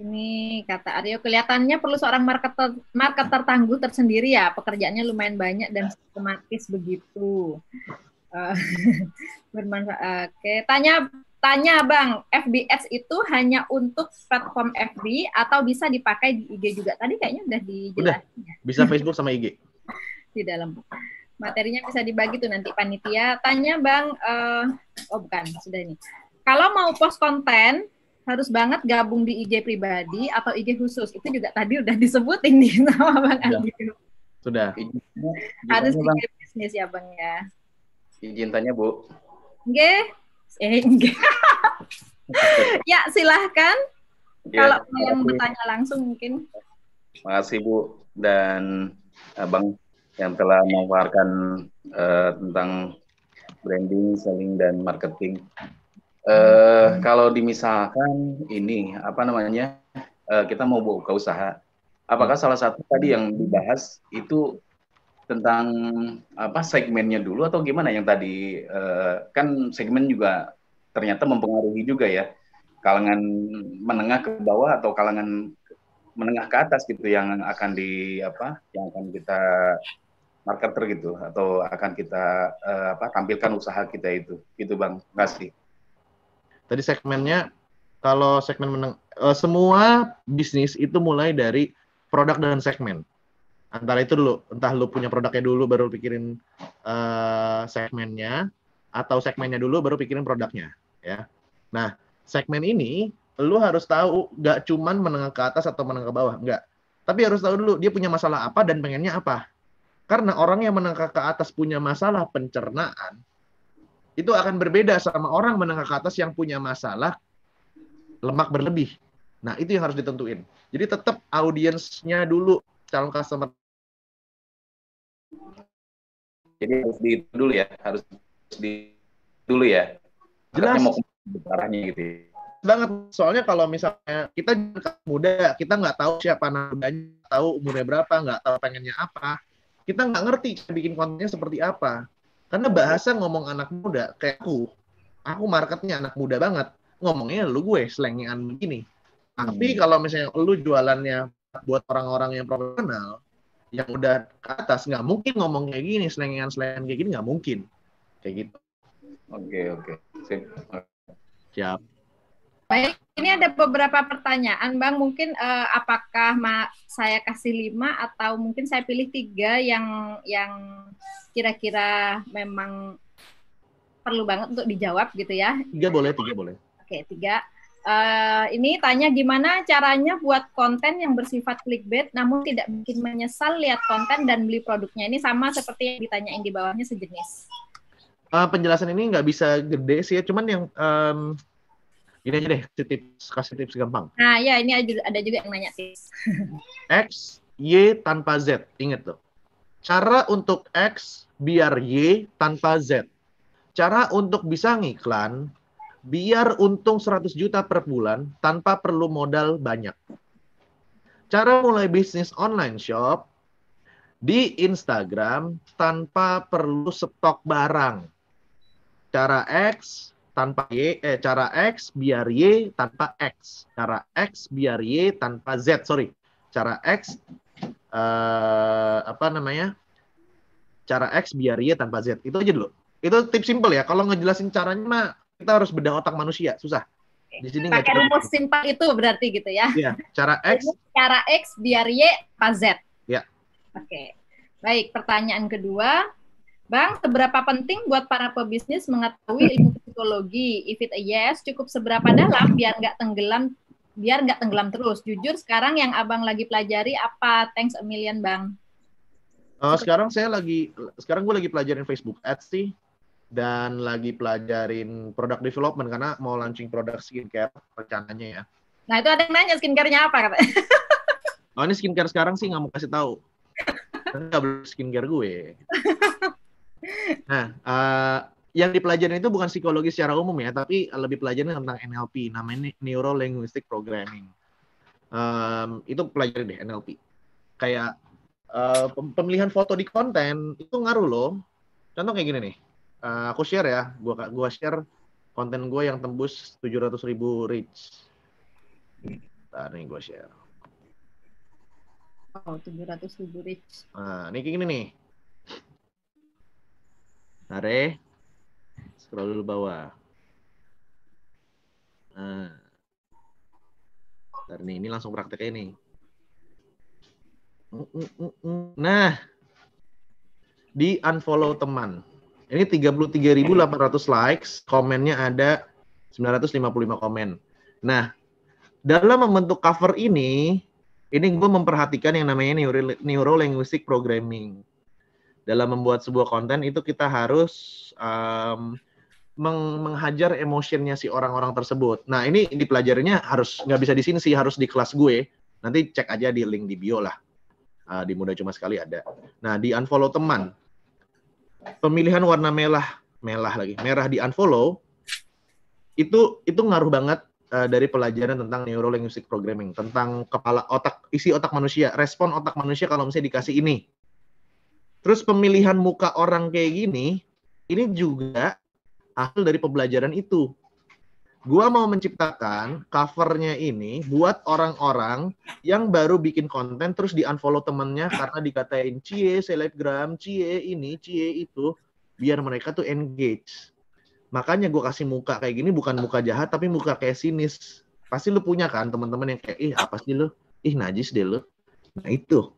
Ini kata Aryo, kelihatannya perlu seorang marketer, marketer tangguh tersendiri ya, pekerjaannya lumayan banyak dan sistematis begitu. Eh, bermanfaat. Oke, okay. tanya tanya Bang, FBS itu hanya untuk platform FB atau bisa dipakai di IG juga? Tadi kayaknya udah dijelasin. Udah, ya. bisa Facebook sama IG. di dalam materinya bisa dibagi tuh nanti panitia. Tanya Bang, uh, oh bukan, sudah ini. Kalau mau post konten harus banget gabung di IG pribadi atau IG khusus. Itu juga tadi udah disebutin nih sama Bang Andi. Sudah. Harus IG bisnis ya Bang ya. Izin tanya, Bu. Enggak, Eh, ya, silahkan. Ya, Kalau yang bertanya langsung mungkin. Makasih, Bu. Dan Abang yang telah mengeluarkan uh, eh, tentang branding, selling, dan marketing. Uh, kalau dimisalkan ini apa namanya uh, kita mau buka usaha, apakah salah satu tadi yang dibahas itu tentang apa segmennya dulu atau gimana yang tadi uh, kan segmen juga ternyata mempengaruhi juga ya kalangan menengah ke bawah atau kalangan menengah ke atas gitu yang akan di apa yang akan kita marketer gitu atau akan kita uh, apa tampilkan usaha kita itu gitu bang kasih tadi segmennya kalau segmen meneng uh, semua bisnis itu mulai dari produk dan segmen antara itu dulu entah lu punya produknya dulu baru pikirin uh, segmennya atau segmennya dulu baru pikirin produknya ya nah segmen ini lu harus tahu gak cuman menengah ke atas atau menengah ke bawah enggak tapi harus tahu dulu dia punya masalah apa dan pengennya apa karena orang yang menengah ke atas punya masalah pencernaan itu akan berbeda sama orang menengah ke atas yang punya masalah lemak berlebih nah itu yang harus ditentuin jadi tetap audiensnya dulu calon customer jadi harus di dulu ya, harus di dulu ya. Jelas. mau arahnya gitu. Ya. Banget. Soalnya kalau misalnya kita muda, kita nggak tahu siapa namanya, tahu umurnya berapa, nggak tahu pengennya apa. Kita nggak ngerti bikin kontennya seperti apa. Karena bahasa ngomong anak muda kayak aku, aku marketnya anak muda banget. Ngomongnya lu gue slangan begini. Tapi hmm. kalau misalnya lu jualannya buat orang-orang yang profesional, yang udah ke atas nggak mungkin ngomong kayak gini selengengan selengengan kayak gini nggak mungkin kayak gitu oke oke sip siap baik ini ada beberapa pertanyaan bang mungkin uh, apakah ma saya kasih lima atau mungkin saya pilih tiga yang yang kira-kira memang perlu banget untuk dijawab gitu ya tiga boleh tiga boleh oke tiga Uh, ini tanya gimana caranya buat konten yang bersifat clickbait namun tidak bikin menyesal lihat konten dan beli produknya. Ini sama seperti yang ditanyain di bawahnya sejenis. Uh, penjelasan ini nggak bisa gede sih ya, cuman yang um, ini aja deh tips kasih tips gampang. Nah ya ini ada juga yang nanya tips. X Y tanpa Z inget tuh. Cara untuk X biar Y tanpa Z. Cara untuk bisa ngiklan biar untung 100 juta per bulan tanpa perlu modal banyak. Cara mulai bisnis online shop di Instagram tanpa perlu stok barang. Cara X tanpa Y, eh, cara X biar Y tanpa X. Cara X biar Y tanpa Z, sorry. Cara X, eh, apa namanya? Cara X biar Y tanpa Z. Itu aja dulu. Itu tips simple ya. Kalau ngejelasin caranya mah kita harus bedah otak manusia, susah. Di sini pakai rumus simpel itu berarti gitu ya. Iya, cara X. cara X biar Y pas Z. Iya. Oke. Baik, pertanyaan kedua. Bang, seberapa penting buat para pebisnis mengetahui ilmu psikologi? If it a yes, cukup seberapa dalam biar nggak tenggelam biar nggak tenggelam terus. Jujur sekarang yang abang lagi pelajari apa? Thanks a million, bang. Uh, sekarang saya lagi sekarang gue lagi pelajarin Facebook Ads sih dan lagi pelajarin produk development karena mau launching produk skincare rencananya ya. Nah itu ada yang nanya skincarenya apa kata? oh ini skincare sekarang sih nggak mau kasih tahu. Kan nggak beli skincare gue. nah uh, yang dipelajarin itu bukan psikologi secara umum ya, tapi lebih pelajarin tentang NLP, namanya Neuro Linguistic Programming. Um, itu pelajarin deh NLP. Kayak uh, pemilihan foto di konten itu ngaruh loh. Contoh kayak gini nih uh, aku share ya, gua gua share konten gue yang tembus 700 ribu reach. Nah, ini gue share. Oh, 700 ribu reach. Nah, ini kayak gini nih. Are, scroll dulu bawah. Nah, Ntar nih, ini langsung praktek ini. Mm, mm, mm, nah, di unfollow teman. Ini 33.800 likes, komennya ada 955 komen. Nah, dalam membentuk cover ini, ini gue memperhatikan yang namanya neuro linguistic programming. Dalam membuat sebuah konten itu kita harus um, meng menghajar emosinya si orang-orang tersebut. Nah ini dipelajarinya harus nggak bisa di sini sih, harus di kelas gue. Nanti cek aja di link di bio lah. Uh, di muda cuma sekali ada. Nah di unfollow teman pemilihan warna merah, merah lagi, merah di unfollow itu itu ngaruh banget uh, dari pelajaran tentang neuro programming, tentang kepala otak, isi otak manusia, respon otak manusia kalau misalnya dikasih ini. Terus pemilihan muka orang kayak gini, ini juga hasil dari pembelajaran itu gua mau menciptakan covernya ini buat orang-orang yang baru bikin konten terus di unfollow temennya karena dikatain cie selebgram cie ini cie itu biar mereka tuh engage makanya gua kasih muka kayak gini bukan muka jahat tapi muka kayak sinis pasti lu punya kan teman-teman yang kayak ih apa sih lu ih najis deh lu nah itu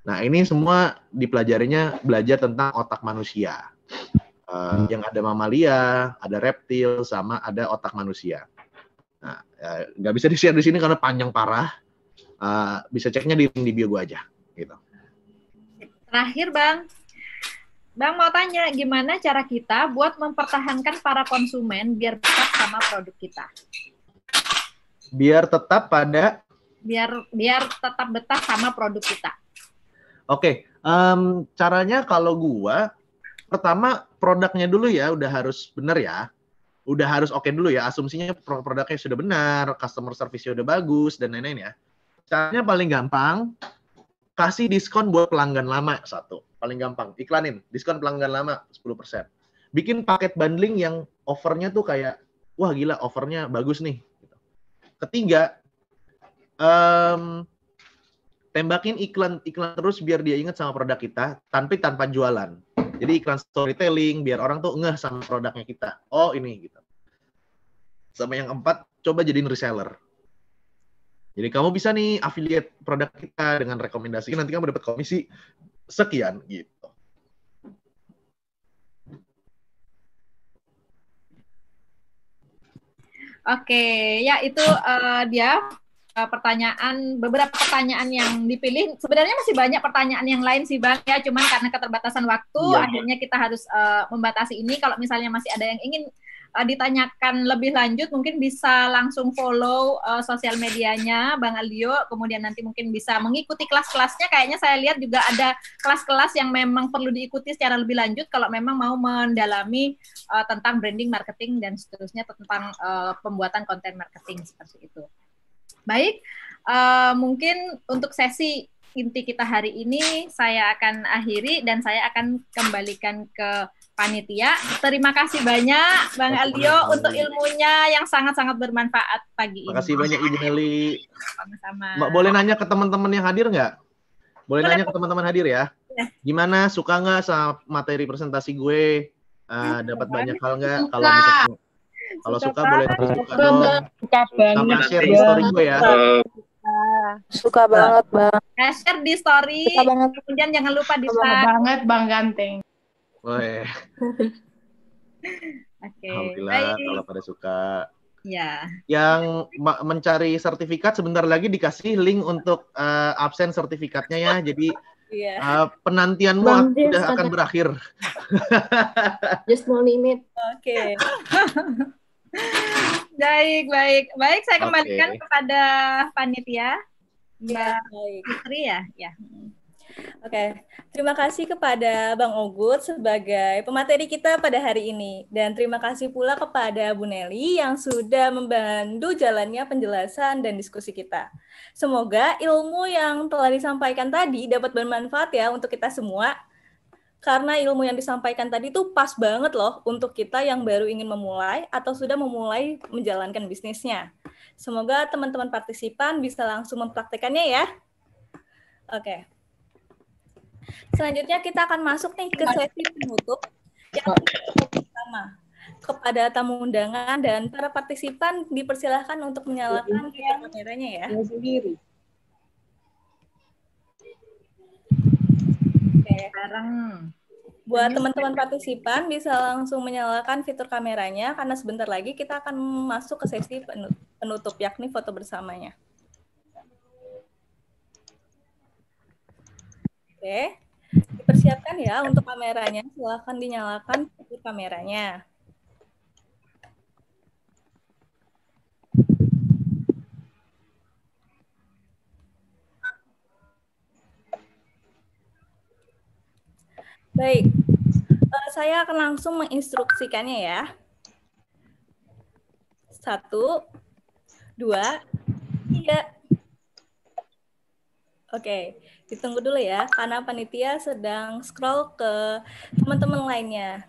nah ini semua dipelajarinya belajar tentang otak manusia uh, yang ada mamalia, ada reptil, sama ada otak manusia. Nah, ya, nggak uh, bisa di share di sini karena panjang parah. Uh, bisa ceknya di, di bio gue aja, gitu. Terakhir, bang, bang mau tanya gimana cara kita buat mempertahankan para konsumen biar tetap sama produk kita? Biar tetap pada biar biar tetap betah sama produk kita. Oke, okay. um, caranya kalau gua pertama produknya dulu ya udah harus benar ya udah harus oke okay dulu ya asumsinya produknya sudah benar customer service udah bagus dan lain-lain ya caranya paling gampang kasih diskon buat pelanggan lama satu paling gampang iklanin diskon pelanggan lama 10% bikin paket bundling yang overnya tuh kayak wah gila overnya bagus nih gitu. ketiga um, tembakin iklan iklan terus biar dia ingat sama produk kita tapi tanpa jualan jadi iklan storytelling biar orang tuh ngeh sama produknya kita. Oh ini gitu. Sama yang keempat, coba jadiin reseller. Jadi kamu bisa nih affiliate produk kita dengan rekomendasi nanti kamu dapat komisi sekian gitu. Oke, ya itu uh, dia Eh, pertanyaan beberapa pertanyaan yang dipilih. Sebenarnya masih banyak pertanyaan yang lain sih Bang ya, cuman karena keterbatasan waktu ya. akhirnya kita harus uh, membatasi ini. Kalau misalnya masih ada yang ingin uh, ditanyakan lebih lanjut mungkin bisa langsung follow uh, sosial medianya Bang Aldio kemudian nanti mungkin bisa mengikuti kelas-kelasnya kayaknya saya lihat juga ada kelas-kelas yang memang perlu diikuti secara lebih lanjut kalau memang mau mendalami uh, tentang branding marketing dan seterusnya tentang uh, pembuatan konten marketing seperti itu. Baik, uh, mungkin untuk sesi inti kita hari ini saya akan akhiri dan saya akan kembalikan ke panitia. Terima kasih banyak Bang Aldio untuk ilmunya yang sangat-sangat bermanfaat pagi ini. Terima kasih banyak Ibu Heli. Mbak boleh nanya ke teman-teman yang hadir nggak? Boleh, nanya ke teman-teman hadir ya? Iya. Gimana suka nggak sama materi presentasi gue? Uh, dapat banyak hal nggak? Kalau misalnya kalau suka, suka boleh suka dong. Sama share di story gue ya. Suka banget, Bang. Nah, share di story. Suka banget. Kemudian jangan lupa di Suka banget, Bang Ganteng. Woi. Oke. Alhamdulillah kalau pada suka. Ya. Yang mencari sertifikat sebentar lagi dikasih link untuk uh, absen sertifikatnya ya. Jadi yeah. Iya. uh, penantianmu sudah akan berakhir. Just no limit. Oke. Okay. baik, baik. Baik, saya kembalikan okay. kepada panitia. Iya. Mbak baik. Fitri ya? Ya. Oke, okay. terima kasih kepada Bang Ogut sebagai pemateri kita pada hari ini. Dan terima kasih pula kepada Bu Nelly yang sudah membantu jalannya penjelasan dan diskusi kita. Semoga ilmu yang telah disampaikan tadi dapat bermanfaat ya untuk kita semua. Karena ilmu yang disampaikan tadi itu pas banget loh untuk kita yang baru ingin memulai atau sudah memulai menjalankan bisnisnya. Semoga teman-teman partisipan bisa langsung mempraktekannya ya. Oke. Okay. Selanjutnya kita akan masuk nih ke sesi penutup yang pertama kepada tamu undangan dan para partisipan dipersilahkan untuk menyalakan kameranya ya. Sendiri. Oke. Sekarang buat teman-teman partisipan bisa langsung menyalakan fitur kameranya karena sebentar lagi kita akan masuk ke sesi penutup yakni foto bersamanya. Oke. Dipersiapkan ya untuk kameranya. Silahkan dinyalakan kameranya. Baik, eh, saya akan langsung menginstruksikannya ya. Satu, dua, tiga, Oke, ditunggu dulu ya, karena panitia sedang scroll ke teman-teman lainnya.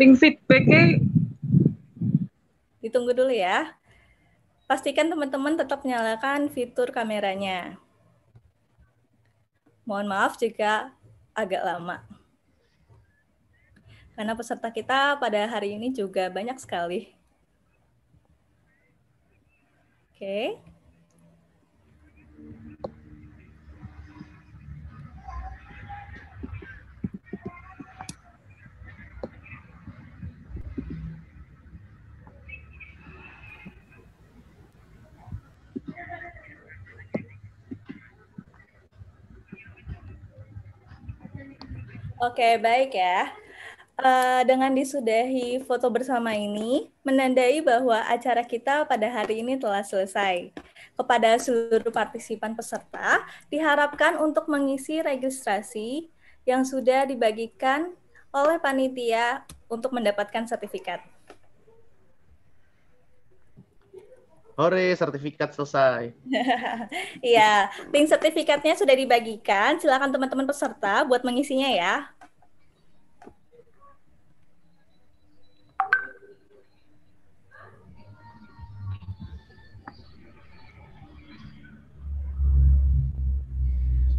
Link feedback ditunggu dulu ya. Pastikan teman-teman tetap nyalakan fitur kameranya. Mohon maaf jika agak lama. Karena peserta kita pada hari ini juga banyak sekali okay. Oke, okay, baik ya. Eh, dengan disudahi foto bersama ini menandai bahwa acara kita pada hari ini telah selesai. Kepada seluruh partisipan peserta, diharapkan untuk mengisi registrasi yang sudah dibagikan oleh panitia untuk mendapatkan sertifikat. Hore, sertifikat selesai. Iya, link sertifikatnya sudah dibagikan. Silakan teman-teman peserta buat mengisinya ya.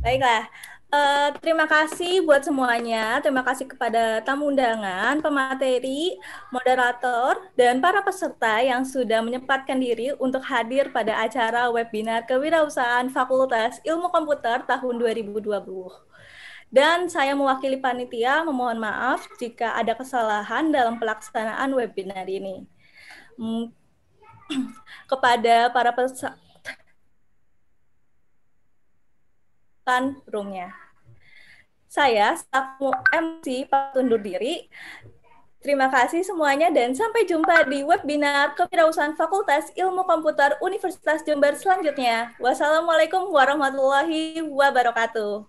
Baiklah, uh, terima kasih buat semuanya. Terima kasih kepada tamu undangan, pemateri, moderator, dan para peserta yang sudah menyempatkan diri untuk hadir pada acara webinar Kewirausahaan Fakultas Ilmu Komputer tahun 2020. Dan saya mewakili panitia memohon maaf jika ada kesalahan dalam pelaksanaan webinar ini. Hmm, kepada para peserta depan roomnya. Saya, selaku MC, tundur diri. Terima kasih semuanya dan sampai jumpa di webinar Kewirausahaan Fakultas Ilmu Komputer Universitas Jember selanjutnya. Wassalamualaikum warahmatullahi wabarakatuh.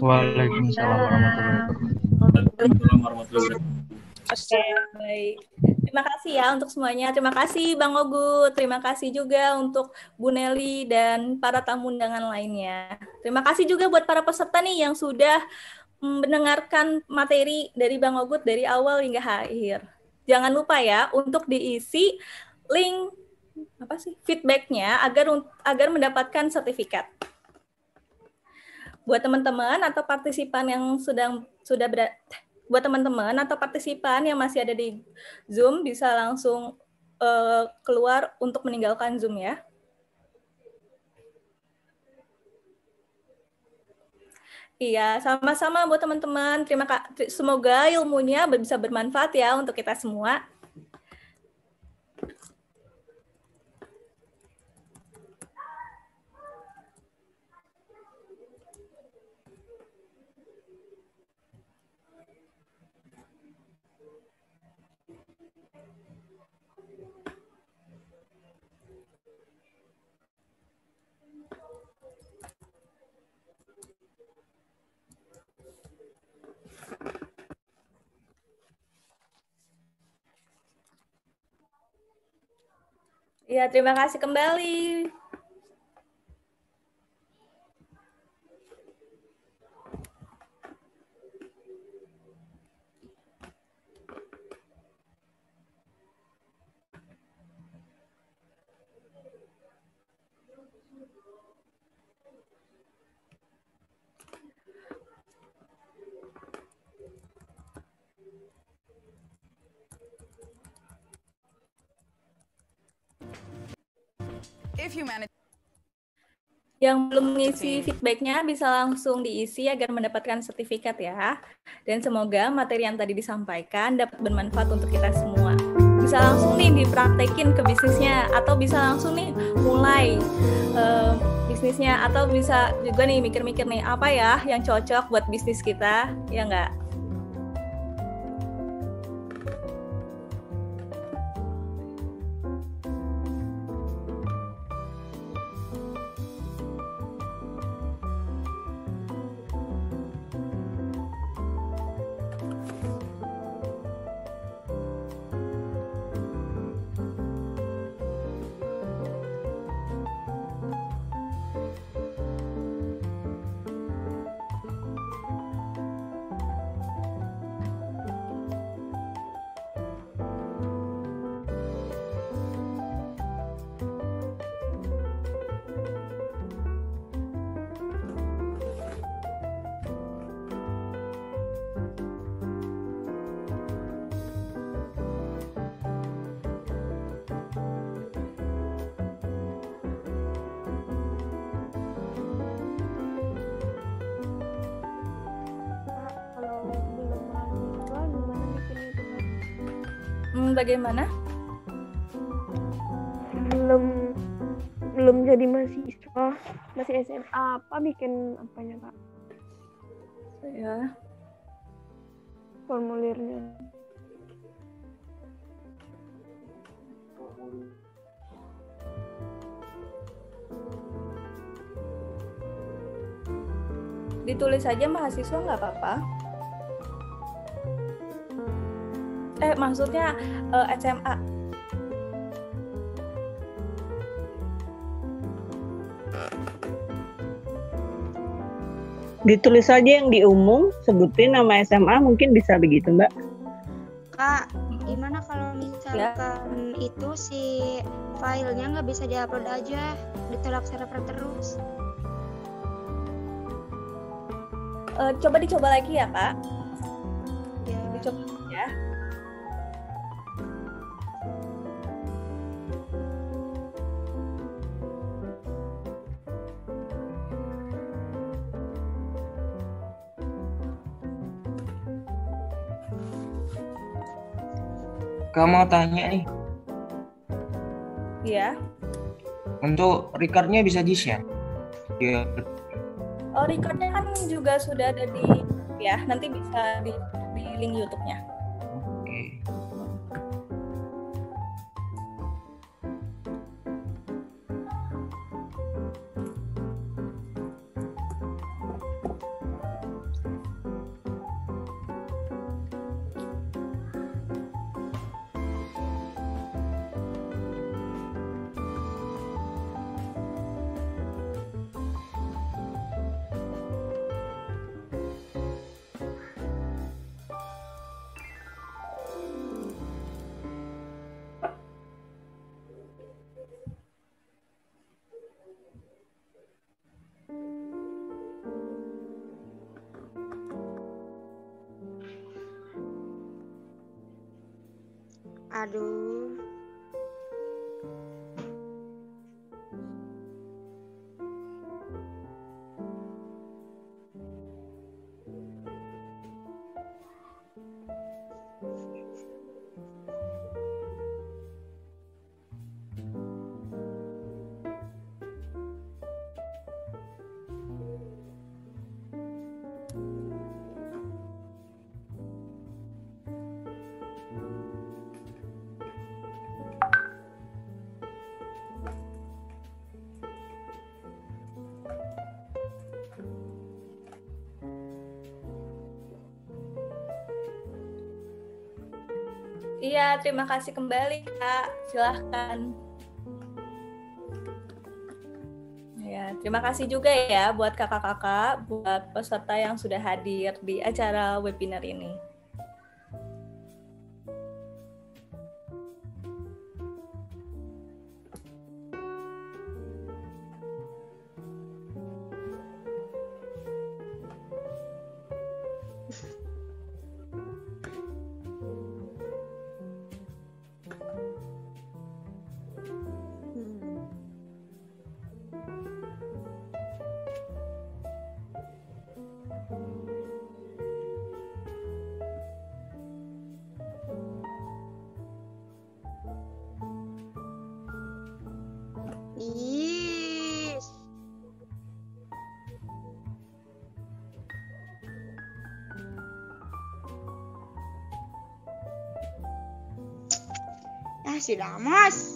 Waalaikumsalam warahmatullahi wabarakatuh. Waalaikumsalam warahmatullahi wabarakatuh. Oke, okay, baik. Terima kasih ya untuk semuanya. Terima kasih Bang Ogu. Terima kasih juga untuk Bu Nelly dan para tamu undangan lainnya. Terima kasih juga buat para peserta nih yang sudah mendengarkan materi dari Bang Ogut dari awal hingga akhir. Jangan lupa ya untuk diisi link apa sih feedbacknya agar agar mendapatkan sertifikat buat teman-teman atau partisipan yang sedang sudah berada buat teman-teman atau partisipan yang masih ada di Zoom bisa langsung uh, keluar untuk meninggalkan Zoom ya. Iya, sama-sama buat teman-teman. Terima kasih. Semoga ilmunya bisa bermanfaat ya untuk kita semua. Ya, terima kasih kembali. if yang belum mengisi feedbacknya bisa langsung diisi agar mendapatkan sertifikat ya. Dan semoga materi yang tadi disampaikan dapat bermanfaat untuk kita semua. Bisa langsung nih dipraktekin ke bisnisnya atau bisa langsung nih mulai uh, bisnisnya atau bisa juga nih mikir-mikir nih apa ya yang cocok buat bisnis kita ya nggak? Hmm, bagaimana? Belum belum jadi mahasiswa, masih SMA. Apa bikin apanya, Kak? ya formulirnya. Ditulis saja mahasiswa nggak apa-apa. eh maksudnya uh, eh, SMA ditulis aja yang diumum sebutin nama SMA mungkin bisa begitu mbak kak gimana kalau misalkan ya. itu si filenya nggak bisa diupload aja ditolak server terus uh, coba dicoba lagi ya kak ya. dicoba ya Kamu mau tanya nih. Iya. Untuk recordnya bisa di share. Ya. Oh recordnya kan juga sudah ada di ya nanti bisa di, di link YouTube-nya. Oke. Okay. Aduh. Terima kasih kembali, Kak. Silahkan. Ya, terima kasih juga ya buat kakak-kakak, buat peserta yang sudah hadir di acara webinar ini. amas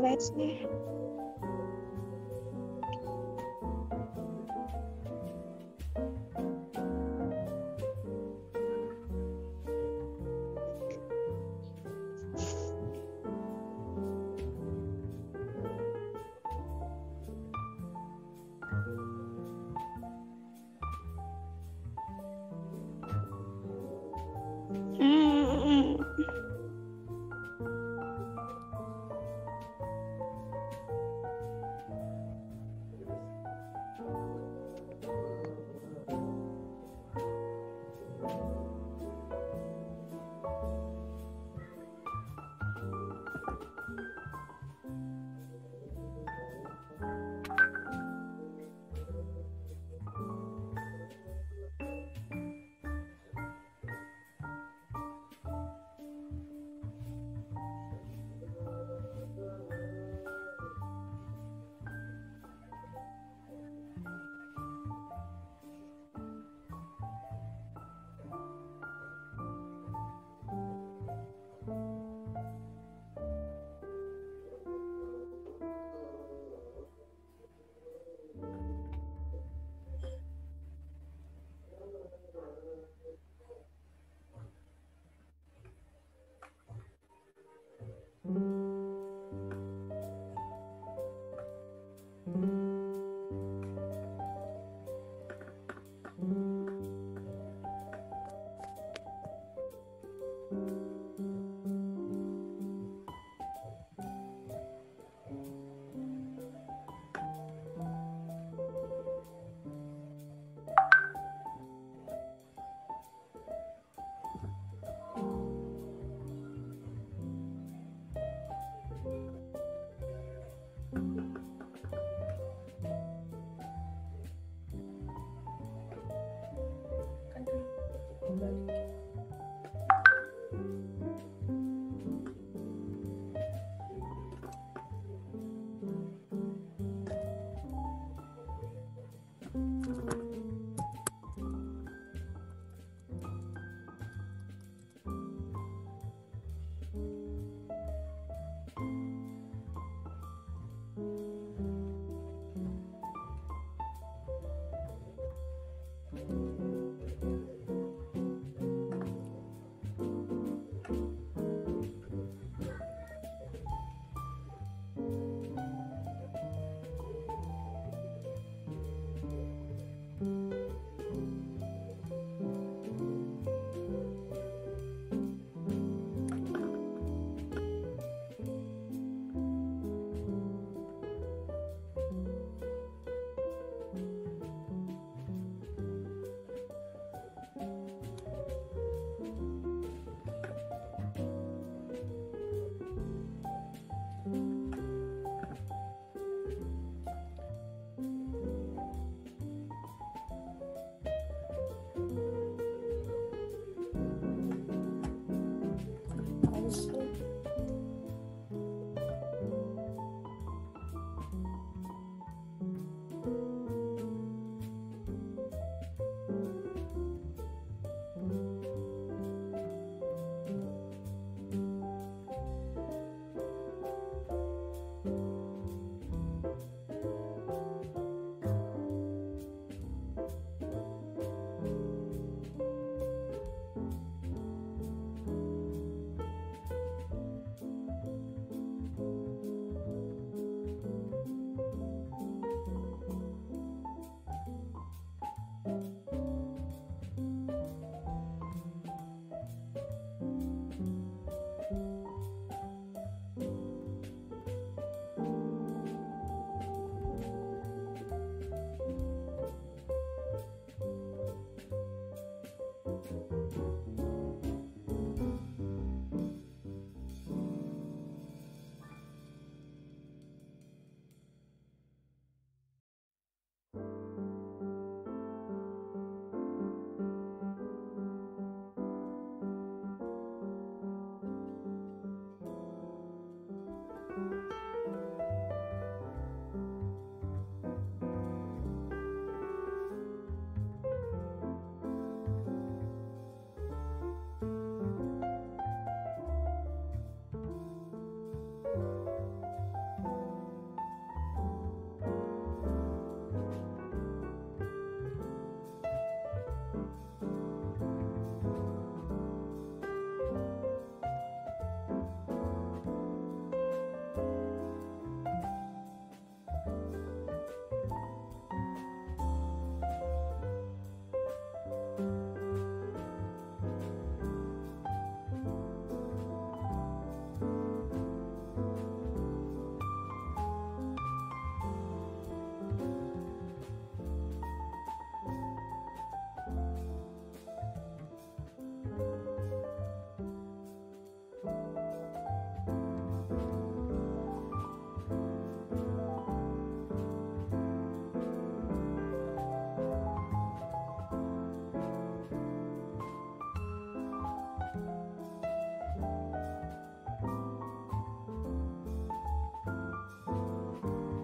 सब